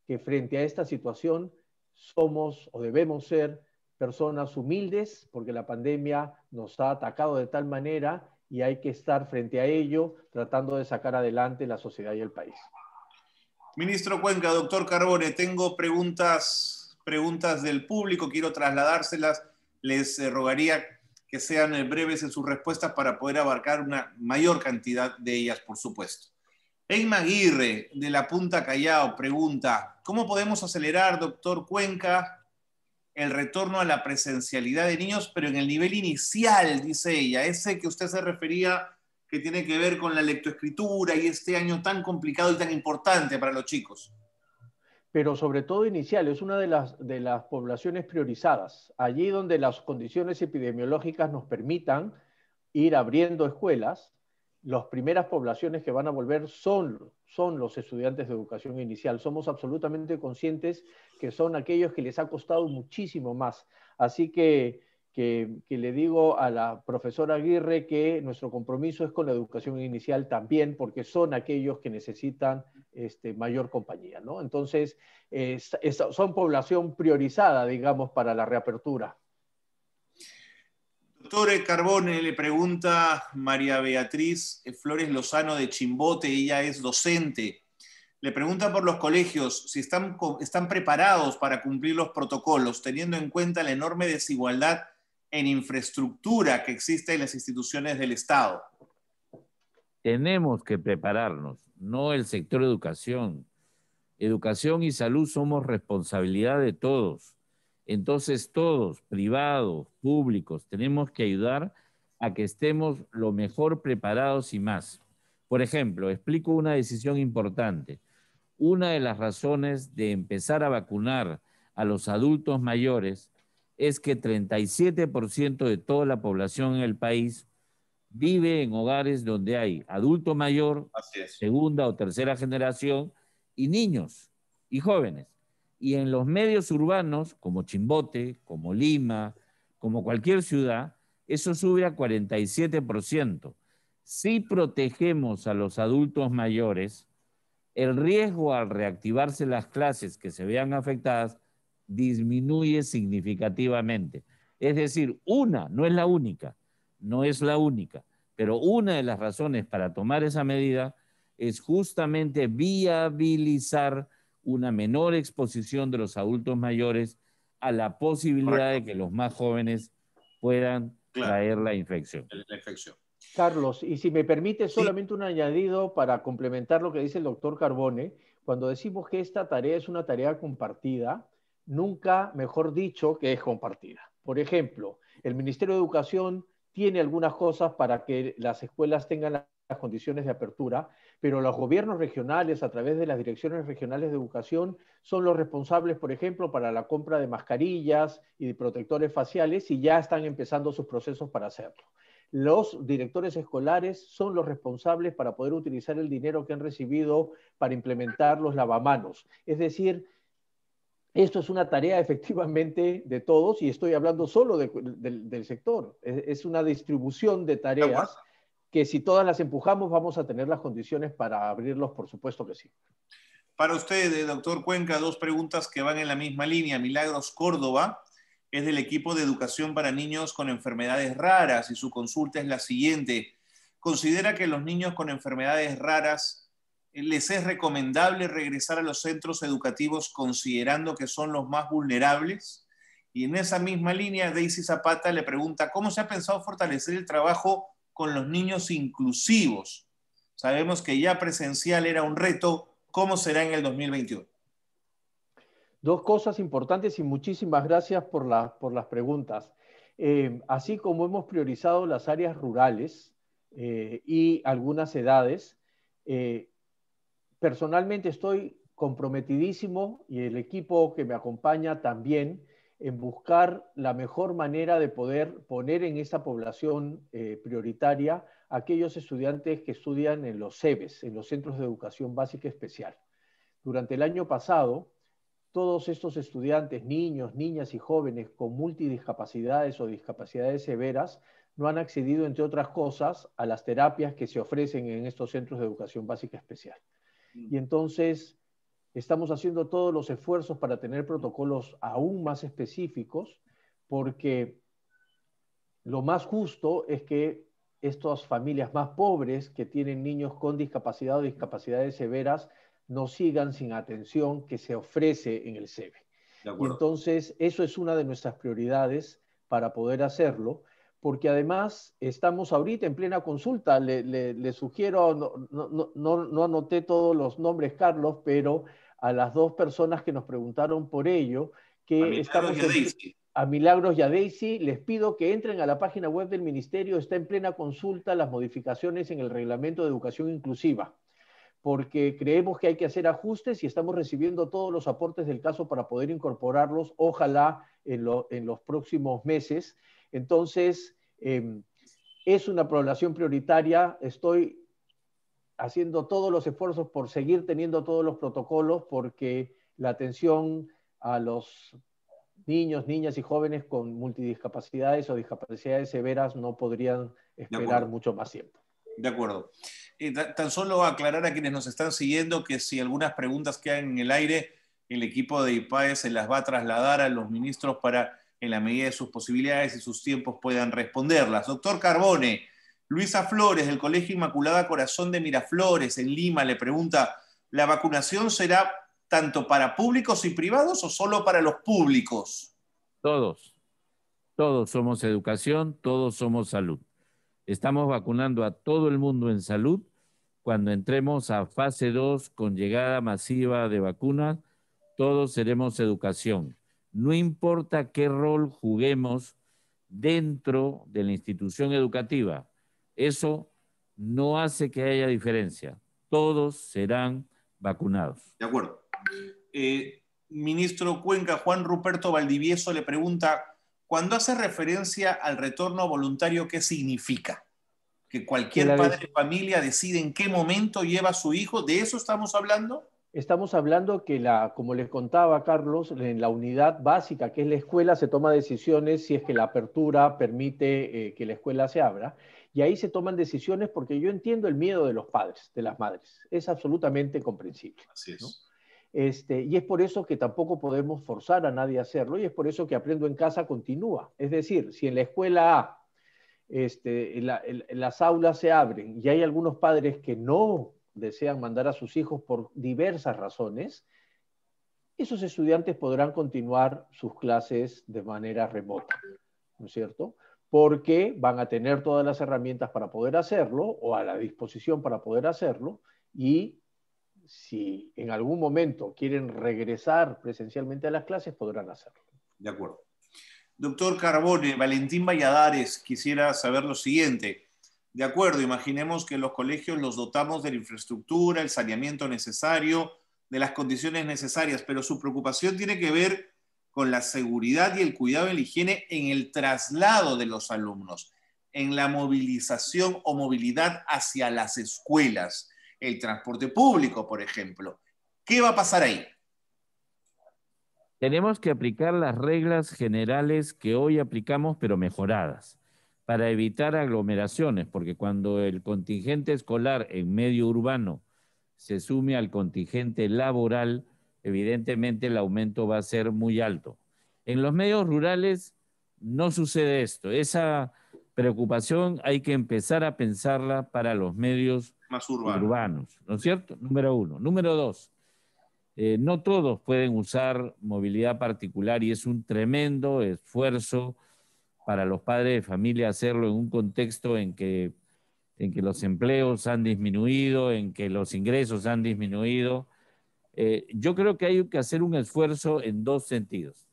que frente a esta situación somos o debemos ser personas humildes, porque la pandemia nos ha atacado de tal manera y hay que estar frente a ello tratando de sacar adelante la sociedad y el país. Ministro Cuenca, doctor Carbone, tengo preguntas, preguntas del público, quiero trasladárselas. Les eh, rogaría que sean eh, breves en sus respuestas para poder abarcar una mayor cantidad de ellas, por supuesto. Eima Aguirre, de la Punta Callao, pregunta, ¿cómo podemos acelerar, doctor Cuenca, el retorno a la presencialidad de niños, pero en el nivel inicial, dice ella, ese que usted se refería que tiene que ver con la lectoescritura y este año tan complicado y tan importante para los chicos. Pero sobre todo inicial, es una de las, de las poblaciones priorizadas, allí donde las condiciones epidemiológicas nos permitan ir abriendo escuelas, las primeras poblaciones que van a volver son, son los estudiantes de educación inicial. Somos absolutamente conscientes que son aquellos que les ha costado muchísimo más. Así que que, le digo a la profesora Aguirre que nuestro compromiso es con la educación inicial también, porque son aquellos que necesitan este, mayor compañía, ¿no? Entonces, son población priorizada, digamos, para la reapertura. Doctor Carbone, le pregunta María Beatriz eh, Flores Lozano de Chimbote, ella es docente. Le pregunta por los colegios si están, están preparados para cumplir los protocolos, teniendo en cuenta la enorme desigualdad en infraestructura que existe en las instituciones del Estado? Tenemos que prepararnos, no el sector educación. Educación y salud somos responsabilidad de todos. Entonces todos, privados, públicos, tenemos que ayudar a que estemos lo mejor preparados y más. Por ejemplo, explico una decisión importante. Una de las razones de empezar a vacunar a los adultos mayores es que 37% de toda la población en el país vive en hogares donde hay adulto mayor, segunda o tercera generación, y niños y jóvenes. Y en los medios urbanos, como Chimbote, como Lima, como cualquier ciudad, eso sube a 47%. Si protegemos a los adultos mayores, el riesgo al reactivarse las clases que se vean afectadas disminuye significativamente. Es decir, una, no es la única, no es la única, pero una de las razones para tomar esa medida es justamente viabilizar una menor exposición de los adultos mayores a la posibilidad de que los más jóvenes puedan traer la infección. infección. Carlos, y si me permite solamente un añadido para complementar lo que dice el doctor Carbone, cuando decimos que esta tarea es una tarea compartida, nunca, mejor dicho, que es compartida. Por ejemplo, el Ministerio de Educación tiene algunas cosas para que las escuelas tengan las condiciones de apertura, pero los gobiernos regionales, a través de las direcciones regionales de educación, son los responsables, por ejemplo, para la compra de mascarillas y de protectores faciales y ya están empezando sus procesos para hacerlo. Los directores escolares son los responsables para poder utilizar el dinero que han recibido para implementar los lavamanos. Es decir, esto es una tarea *laughs* efectivamente de todos y estoy hablando solo del sector. Es, es, una distribución de tareas que si todas las empujamos vamos a tener las condiciones para abrirlos, por supuesto que sí. Para usted, eh, doctor Cuenca, dos preguntas que van en la misma línea. Milagros Córdoba es del equipo de educación para niños con enfermedades raras y su consulta es la siguiente. ¿Considera que los niños con enfermedades raras les es recomendable regresar a los centros educativos considerando que son los más vulnerables. Y en esa misma línea, Daisy Zapata le pregunta, ¿cómo se ha pensado fortalecer el trabajo con los niños inclusivos? Sabemos que ya presencial era un reto, ¿cómo será en el 2021? Dos cosas importantes y muchísimas gracias por, por las preguntas. Eh, así como hemos priorizado las áreas rurales eh, y algunas edades, eh, personalmente estoy comprometidísimo y el equipo que me acompaña también en buscar la mejor manera de poder poner en esta población eh, prioritaria aquellos estudiantes que estudian en los CEBES, en los Centros de Educación Básica Especial. Durante el año pasado, todos estos estudiantes, niños, niñas y jóvenes con multidiscapacidades o discapacidades severas, no han accedido, entre otras cosas, a las terapias que se ofrecen en estos centros de educación básica especial. Y entonces estamos haciendo todos los esfuerzos para tener protocolos aún más específicos, porque lo más justo es que estas familias más pobres que tienen niños con discapacidad o discapacidades severas no sigan sin atención que se ofrece en el CEBE. Y entonces, eso es una de nuestras prioridades para poder hacerlo porque además estamos ahorita en plena consulta. Le, sugiero, no, anoté todos los nombres, Carlos, pero a las dos personas que nos preguntaron por ello, que a estamos... a Milagros y a Daisy, les pido que entren a la página web del Ministerio, está en plena consulta las modificaciones en el Reglamento de Educación Inclusiva, porque creemos que hay que hacer ajustes y estamos recibiendo todos los aportes del caso para poder incorporarlos, ojalá en los próximos meses. Entonces, em, es una población prioritaria, estoy haciendo todos los esfuerzos por seguir teniendo todos los protocolos porque la atención a los niños, niñas y jóvenes con multidiscapacidades o discapacidades severas no podrían esperar mucho más tiempo. De acuerdo. tan solo aclarar a quienes nos están siguiendo que si algunas preguntas quedan en el aire, el equipo de IPAE se las va a trasladar a los ministros para en la medida de sus posibilidades y sus tiempos puedan responderlas. Doctor Carbone, Luisa Flores del Colegio Inmaculada Corazón de Miraflores en Lima le pregunta, ¿la vacunación será tanto para públicos y privados o solo para los públicos? Todos, todos somos educación, todos somos salud. Estamos vacunando a todo el mundo en salud cuando entremos a fase 2 con llegada masiva de vacunas, todos seremos educación no importa qué rol juguemos dentro de la institución educativa, eso no hace que haya diferencia. Todos serán vacunados. De acuerdo. Eh, ministro Cuenca, Juan Ruperto Valdivieso le pregunta, cuando hace referencia al retorno voluntario, ¿qué significa? Que cualquier padre de familia decide en qué momento lleva a su hijo, ¿de eso estamos hablando? Estamos hablando que, la, como les contaba Carlos, en la unidad básica, que es la escuela, se toma decisiones si es que la apertura permite eh, que la escuela se abra. Y ahí se toman decisiones porque yo entiendo el miedo de los padres, de las madres. Es absolutamente comprensible. Así es. Este, y es por eso que tampoco podemos forzar a nadie a hacerlo y es por eso que Aprendo en Casa continúa. Es decir, si en la escuela A este, las aulas se abren y hay algunos padres que no desean mandar a sus hijos por diversas razones, esos estudiantes podrán continuar sus clases de manera remota, ¿no es cierto? Porque van a tener todas las herramientas para poder hacerlo o a la disposición para poder hacerlo y si en algún momento quieren regresar presencialmente a las clases, podrán hacerlo. De acuerdo. Doctor Carbone, Valentín Valladares, quisiera saber lo siguiente. De acuerdo, imaginemos que los colegios los dotamos de la infraestructura, el saneamiento necesario, de las condiciones necesarias, pero su preocupación tiene que ver con la seguridad y el cuidado de la higiene en el traslado de los alumnos, en la movilización o movilidad hacia las escuelas, el transporte público, por ejemplo. ¿Qué va a pasar ahí? Tenemos que aplicar las reglas generales que hoy aplicamos, pero mejoradas para evitar aglomeraciones, porque cuando el contingente escolar en medio urbano se sume al contingente laboral, evidentemente el aumento va a ser muy alto. En los medios rurales no sucede esto. Esa preocupación hay que empezar a pensarla para los medios Más urbanos, ¿no es cierto? Número uno. Número dos, eh, no todos pueden usar movilidad particular y es un tremendo esfuerzo para los padres de familia hacerlo en un contexto en que, en que los empleos han disminuido, en que los ingresos han disminuido. Eh, yo creo que hay que hacer un esfuerzo en dos sentidos.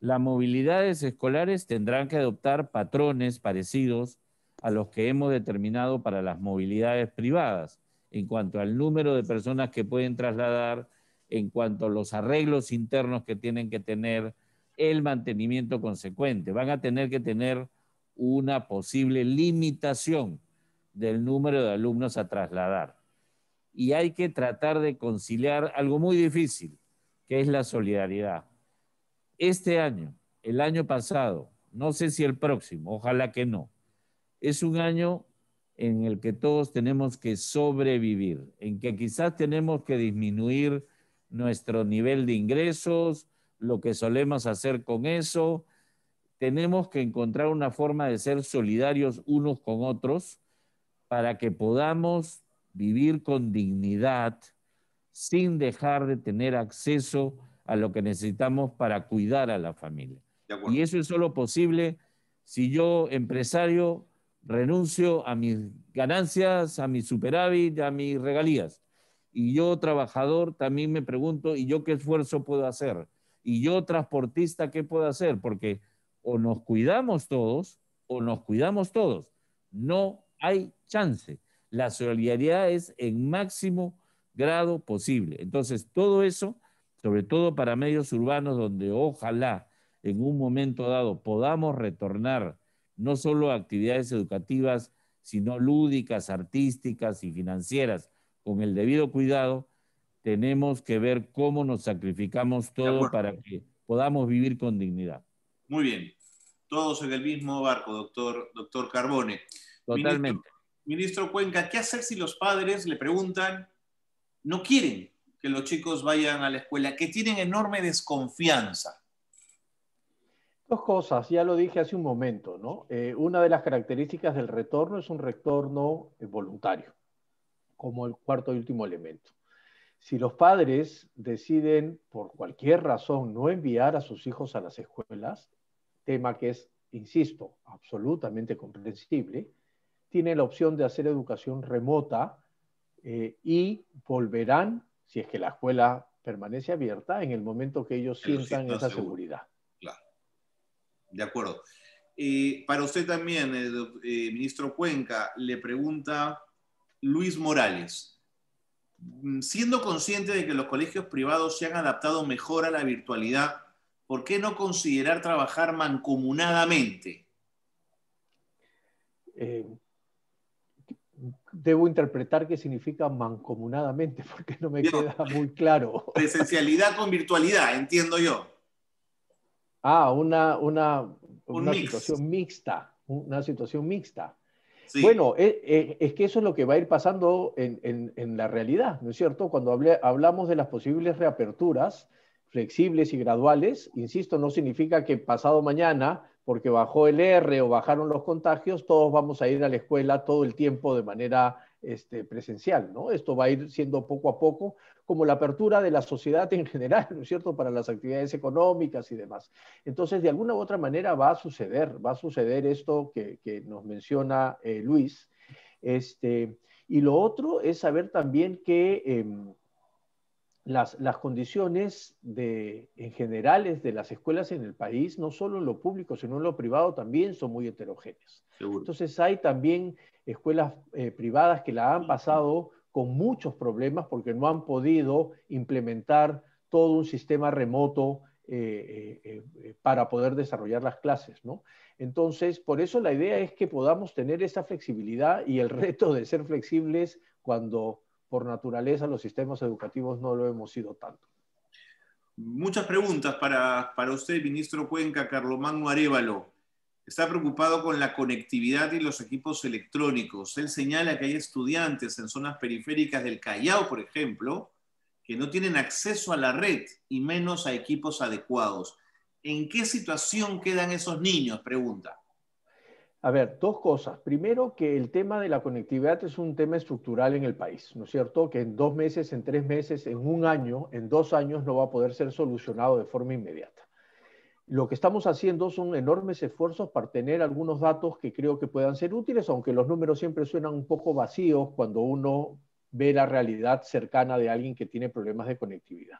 Las movilidades escolares tendrán que adoptar patrones parecidos a los que hemos determinado para las movilidades privadas, en cuanto al número de personas que pueden trasladar, en cuanto a los arreglos internos que tienen que tener, el mantenimiento consecuente. Van a tener que tener una posible limitación del número de alumnos a trasladar. Y hay que tratar de conciliar algo muy difícil, que es la solidaridad. Este año, el año pasado, no sé si el próximo, ojalá que no, es un año en el que todos tenemos que sobrevivir, en que quizás tenemos que disminuir nuestro nivel de ingresos, lo que solemos hacer con eso. Tenemos que encontrar una forma de ser solidarios unos con otros para que podamos vivir con dignidad sin dejar de tener acceso a lo que necesitamos para cuidar a la familia. Y eso es solo posible si yo, empresario, renuncio a mis ganancias, a mi superávit, a mis regalías. Y yo, trabajador, también me pregunto, ¿y yo qué esfuerzo puedo hacer? y yo transportista, ¿qué puedo hacer? Porque o nos cuidamos todos o nos cuidamos todos. No hay chance. La solidaridad es en máximo grado posible. Entonces, todo eso, sobre todo para medios urbanos donde ojalá en un momento dado podamos retornar no solo a actividades educativas, sino lúdicas, artísticas y financieras, con el debido cuidado, tenemos que ver cómo nos sacrificamos todo para que podamos vivir con dignidad. Muy bien. Todos en el mismo barco, doctor, doctor Carbone. Totalmente. Ministro, Cuenca, ¿qué hacer si los padres le preguntan, no quieren que los chicos vayan a la escuela, que tienen enorme desconfianza? Dos cosas, ya lo dije hace un momento, ¿no? Eh, una de las características del retorno es un retorno eh, voluntario, como el cuarto y último elemento si los padres deciden por cualquier razón no enviar a sus hijos a las escuelas, tema que es, insisto, absolutamente comprensible, tienen la opción de hacer educación remota eh, y volverán, si es que la escuela permanece abierta, en el momento que ellos sientan esa seguridad. Claro. De acuerdo. Eh, para usted también, eh, ministro Cuenca, le pregunta Luis Morales. Mm, siendo consciente de que los colegios privados se han adaptado mejor a la virtualidad, ¿por qué no considerar trabajar mancomunadamente? Eh, debo interpretar qué significa mancomunadamente, *laughs* porque no me queda muy claro. *laughs* Presencialidad con virtualidad, entiendo yo. Ah, una, situación mixta, una situación mixta. Bueno, e, e, es, que eso es lo que va a ir pasando en, la realidad, ¿no es cierto? Cuando hablamos de las posibles reaperturas flexibles y graduales, insisto, no significa que pasado mañana, porque bajó el R o bajaron los contagios, todos vamos a ir a la escuela todo el tiempo de manera este, presencial, ¿no? Esto va a ir siendo poco a poco, como la apertura de la sociedad en general, ¿no es cierto?, para las actividades económicas y demás. Entonces, de alguna u otra manera va a suceder, va a suceder esto que, nos menciona eh, Luis. Este, y lo otro es saber también que em, las, condiciones de, en generales de las escuelas en el país, no solo en lo público, sino en lo privado, también son muy heterogéneas. Entonces hay también escuelas eh, privadas que la han pasado con muchos problemas porque no han podido implementar todo un sistema remoto eh, eh, eh, para poder desarrollar las clases, Entonces, por eso la idea es que podamos tener esa flexibilidad y el *laughs* reto de ser flexibles cuando por naturaleza los sistemas educativos no lo hemos sido tanto. Muchas preguntas para, para usted, ministro Cuenca, Carlomagno Arevalo. Está preocupado con la conectividad y los equipos electrónicos. Él señala que hay estudiantes en zonas periféricas del Callao, por ejemplo, que no tienen acceso a la red y menos a equipos adecuados. ¿En qué situación quedan esos niños? Pregunta. A ver, dos cosas. Primero, que el tema de la conectividad es un tema estructural en el país, ¿no es cierto? Que en dos meses, en tres meses, en un año, en dos años no va a poder ser solucionado de forma inmediata. Lo que estamos haciendo son enormes esfuerzos para tener algunos datos que creo que puedan ser útiles, aunque los números siempre suenan un poco vacíos cuando uno ve la realidad cercana de alguien que tiene problemas de conectividad.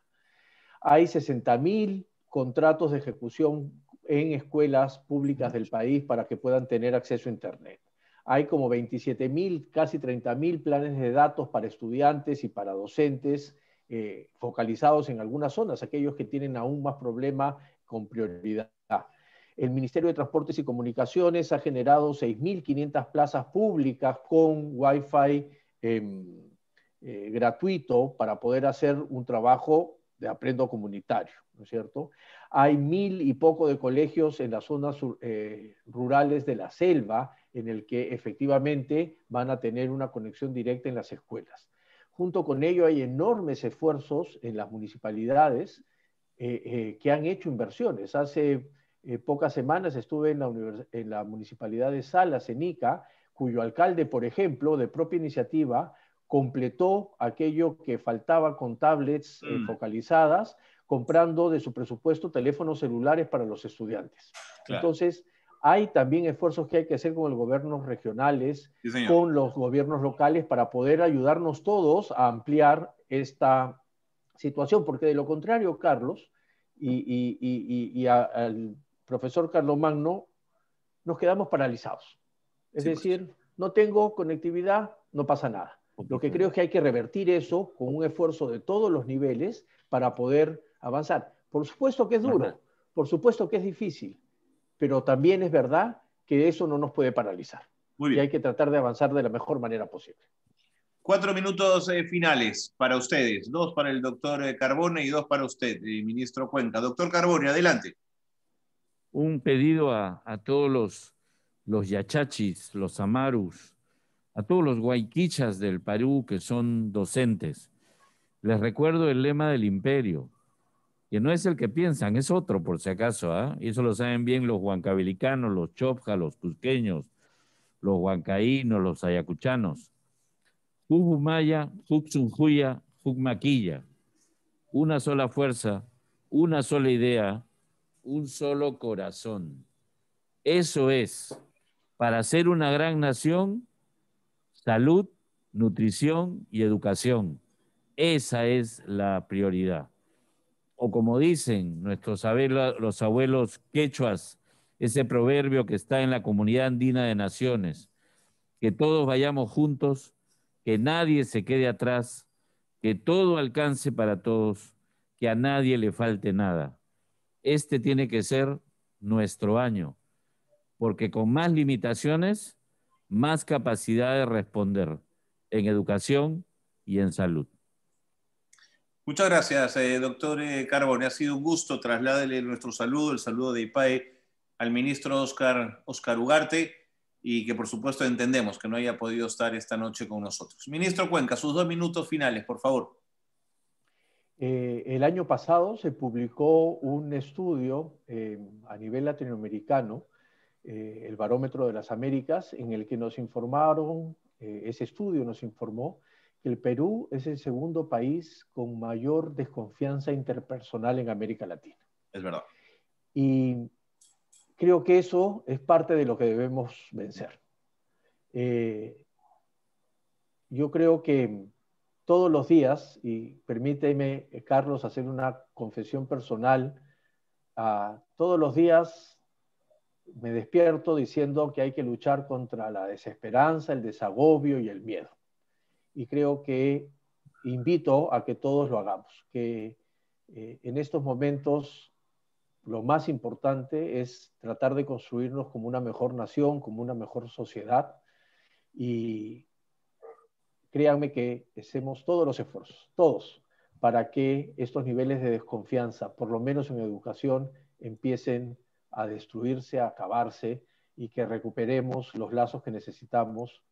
Hay 60.000 contratos de ejecución en escuelas públicas del país para que puedan tener acceso a Internet. Hay como 27.000, casi 30.000 planes de datos para estudiantes y para docentes eh, focalizados en algunas zonas, aquellos que tienen aún más problemas con prioridad. El Ministerio de Transportes y Comunicaciones ha generado 6.500 plazas públicas con Wi-Fi em, eh, gratuito para poder hacer un trabajo de aprendo comunitario, ¿no es cierto? Hay mil y poco de colegios en las zonas eh, rurales de la selva en el que efectivamente van a tener una conexión directa en las escuelas. Junto con ello hay enormes esfuerzos en las municipalidades eh, eh, que han hecho inversiones. Hace eh, pocas semanas estuve en la, en la, municipalidad de Salas, en cuyo alcalde, por ejemplo, de propia iniciativa, completó aquello que faltaba con tablets mm. focalizadas, comprando de su presupuesto teléfonos celulares para los estudiantes. Entonces, hay también esfuerzos que hay que hacer con los gobiernos regionales, con los gobiernos locales, para poder ayudarnos todos a ampliar esta, situación, porque de lo contrario, Carlos, y, al profesor Carlos Magno, nos quedamos paralizados. Es pues. decir, no tengo conectividad, no pasa nada. Lo que creo es que hay que revertir eso con un esfuerzo de todos los niveles para poder avanzar. Por supuesto que es duro, por supuesto que es difícil, pero también es verdad que eso no nos puede paralizar. Y hay que tratar de avanzar de la mejor manera posible. Cuatro minutos eh, finales para ustedes, dos para el doctor eh, Carbone y dos para usted, eh, ministro Cuenca. Doctor Carbone, adelante. Un pedido a, todos los, yachachis, los amarus, a todos los guayquichas del Perú que son docentes. Les recuerdo el lema del imperio, que no es el que piensan, es otro por si acaso, ¿ah? y eso lo saben bien los huancabilicanos, los Chopja, los cusqueños, los huancaínos, los ayacuchanos Jujumaya, Juxunjuya, Jugmaquilla. Una sola fuerza, una sola idea, un solo corazón. Eso es, para ser una gran nación, salud, nutrición y educación. Esa es la prioridad. O como dicen nuestros abuelos quechuas, ese proverbio que está en la comunidad andina de naciones, que todos vayamos juntos que nadie se quede atrás, que todo alcance para todos, que a nadie le falte nada. Este tiene que ser nuestro año, porque con más limitaciones, más capacidad de responder en educación y en salud. Muchas gracias, eh, doctor eh, Carbone. Ha sido un gusto. trasladarle nuestro saludo, el saludo de IPAE al ministro Oscar Ugarte y que por supuesto entendemos que no haya podido estar esta noche con nosotros. Ministro Cuenca, sus dos minutos finales, por favor. Eh, el año pasado se publicó un estudio eh, a nivel latinoamericano, eh, el Barómetro de las Américas, en el que nos informaron, ese estudio nos informó que el Perú es el segundo país con mayor desconfianza interpersonal en América Latina. Es verdad. Y creo que eso es parte de lo que debemos vencer. Eh, yo creo que todos los días, y permíteme, eh, Carlos, hacer una confesión personal, todos los días me despierto diciendo que hay que luchar contra la desesperanza, el desagobio y el miedo. Y creo que invito a que todos lo hagamos, que eh, en estos momentos lo más importante es tratar de construirnos como una mejor nación, como una mejor sociedad y créanme que hacemos todos los esfuerzos, todos, para que estos niveles de desconfianza, por lo menos en educación, empiecen a destruirse, a acabarse y que recuperemos los lazos que necesitamos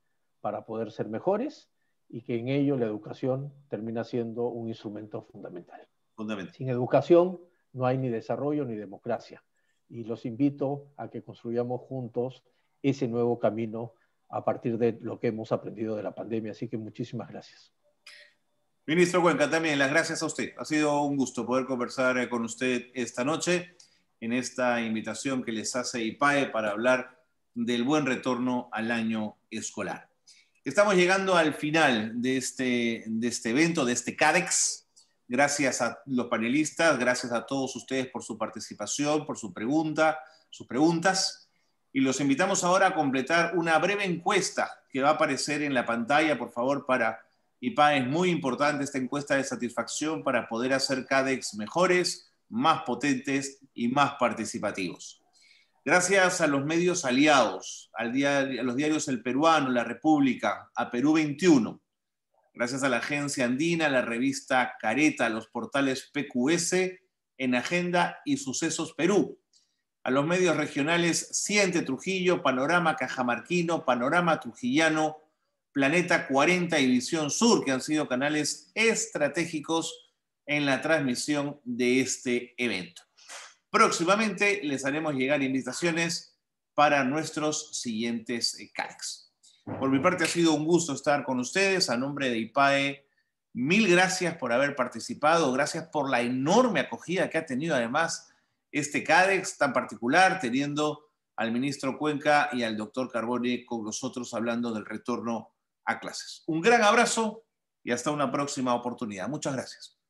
para poder ser mejores y que en ello la educación termina siendo un instrumento fundamental. fundamental. Sin educación no hay ni desarrollo ni democracia. Y los invito a que construyamos juntos ese nuevo camino a partir de lo que hemos aprendido de la pandemia. Así que muchísimas gracias. Ministro Cuenca, también las gracias a usted. Ha sido un gusto poder conversar eh, con usted esta noche en esta invitación que les hace IPAE para hablar del buen retorno al año escolar. Estamos llegando al final de este, de este evento, de este CADEX, Gracias a los panelistas, gracias a todos ustedes por su participación, por su pregunta, sus preguntas. Y los invitamos ahora a completar una breve encuesta que va a aparecer en la pantalla, por favor, para IPA. Es muy importante esta encuesta de satisfacción para poder hacer CADEX mejores, más potentes y más participativos. Gracias a los medios aliados, al diario, a los diarios El Peruano, La República, a Perú 21, Gracias a la agencia andina, la revista Careta, los portales PQS, En Agenda y Sucesos Perú. A los medios regionales Siente Trujillo, Panorama Cajamarquino, Panorama Trujillano, Planeta 40 y Visión Sur, que han sido canales estratégicos en la transmisión de este evento. Próximamente les haremos llegar invitaciones para nuestros siguientes eh, CACs. Por mi parte ha sido un gusto estar con ustedes. A nombre de IPAE, mil gracias por haber participado, gracias por la enorme acogida que ha tenido además este CADEX tan particular, teniendo al ministro Cuenca y al doctor Carbone con nosotros hablando del retorno a clases. Un gran abrazo y hasta una próxima oportunidad. Muchas gracias.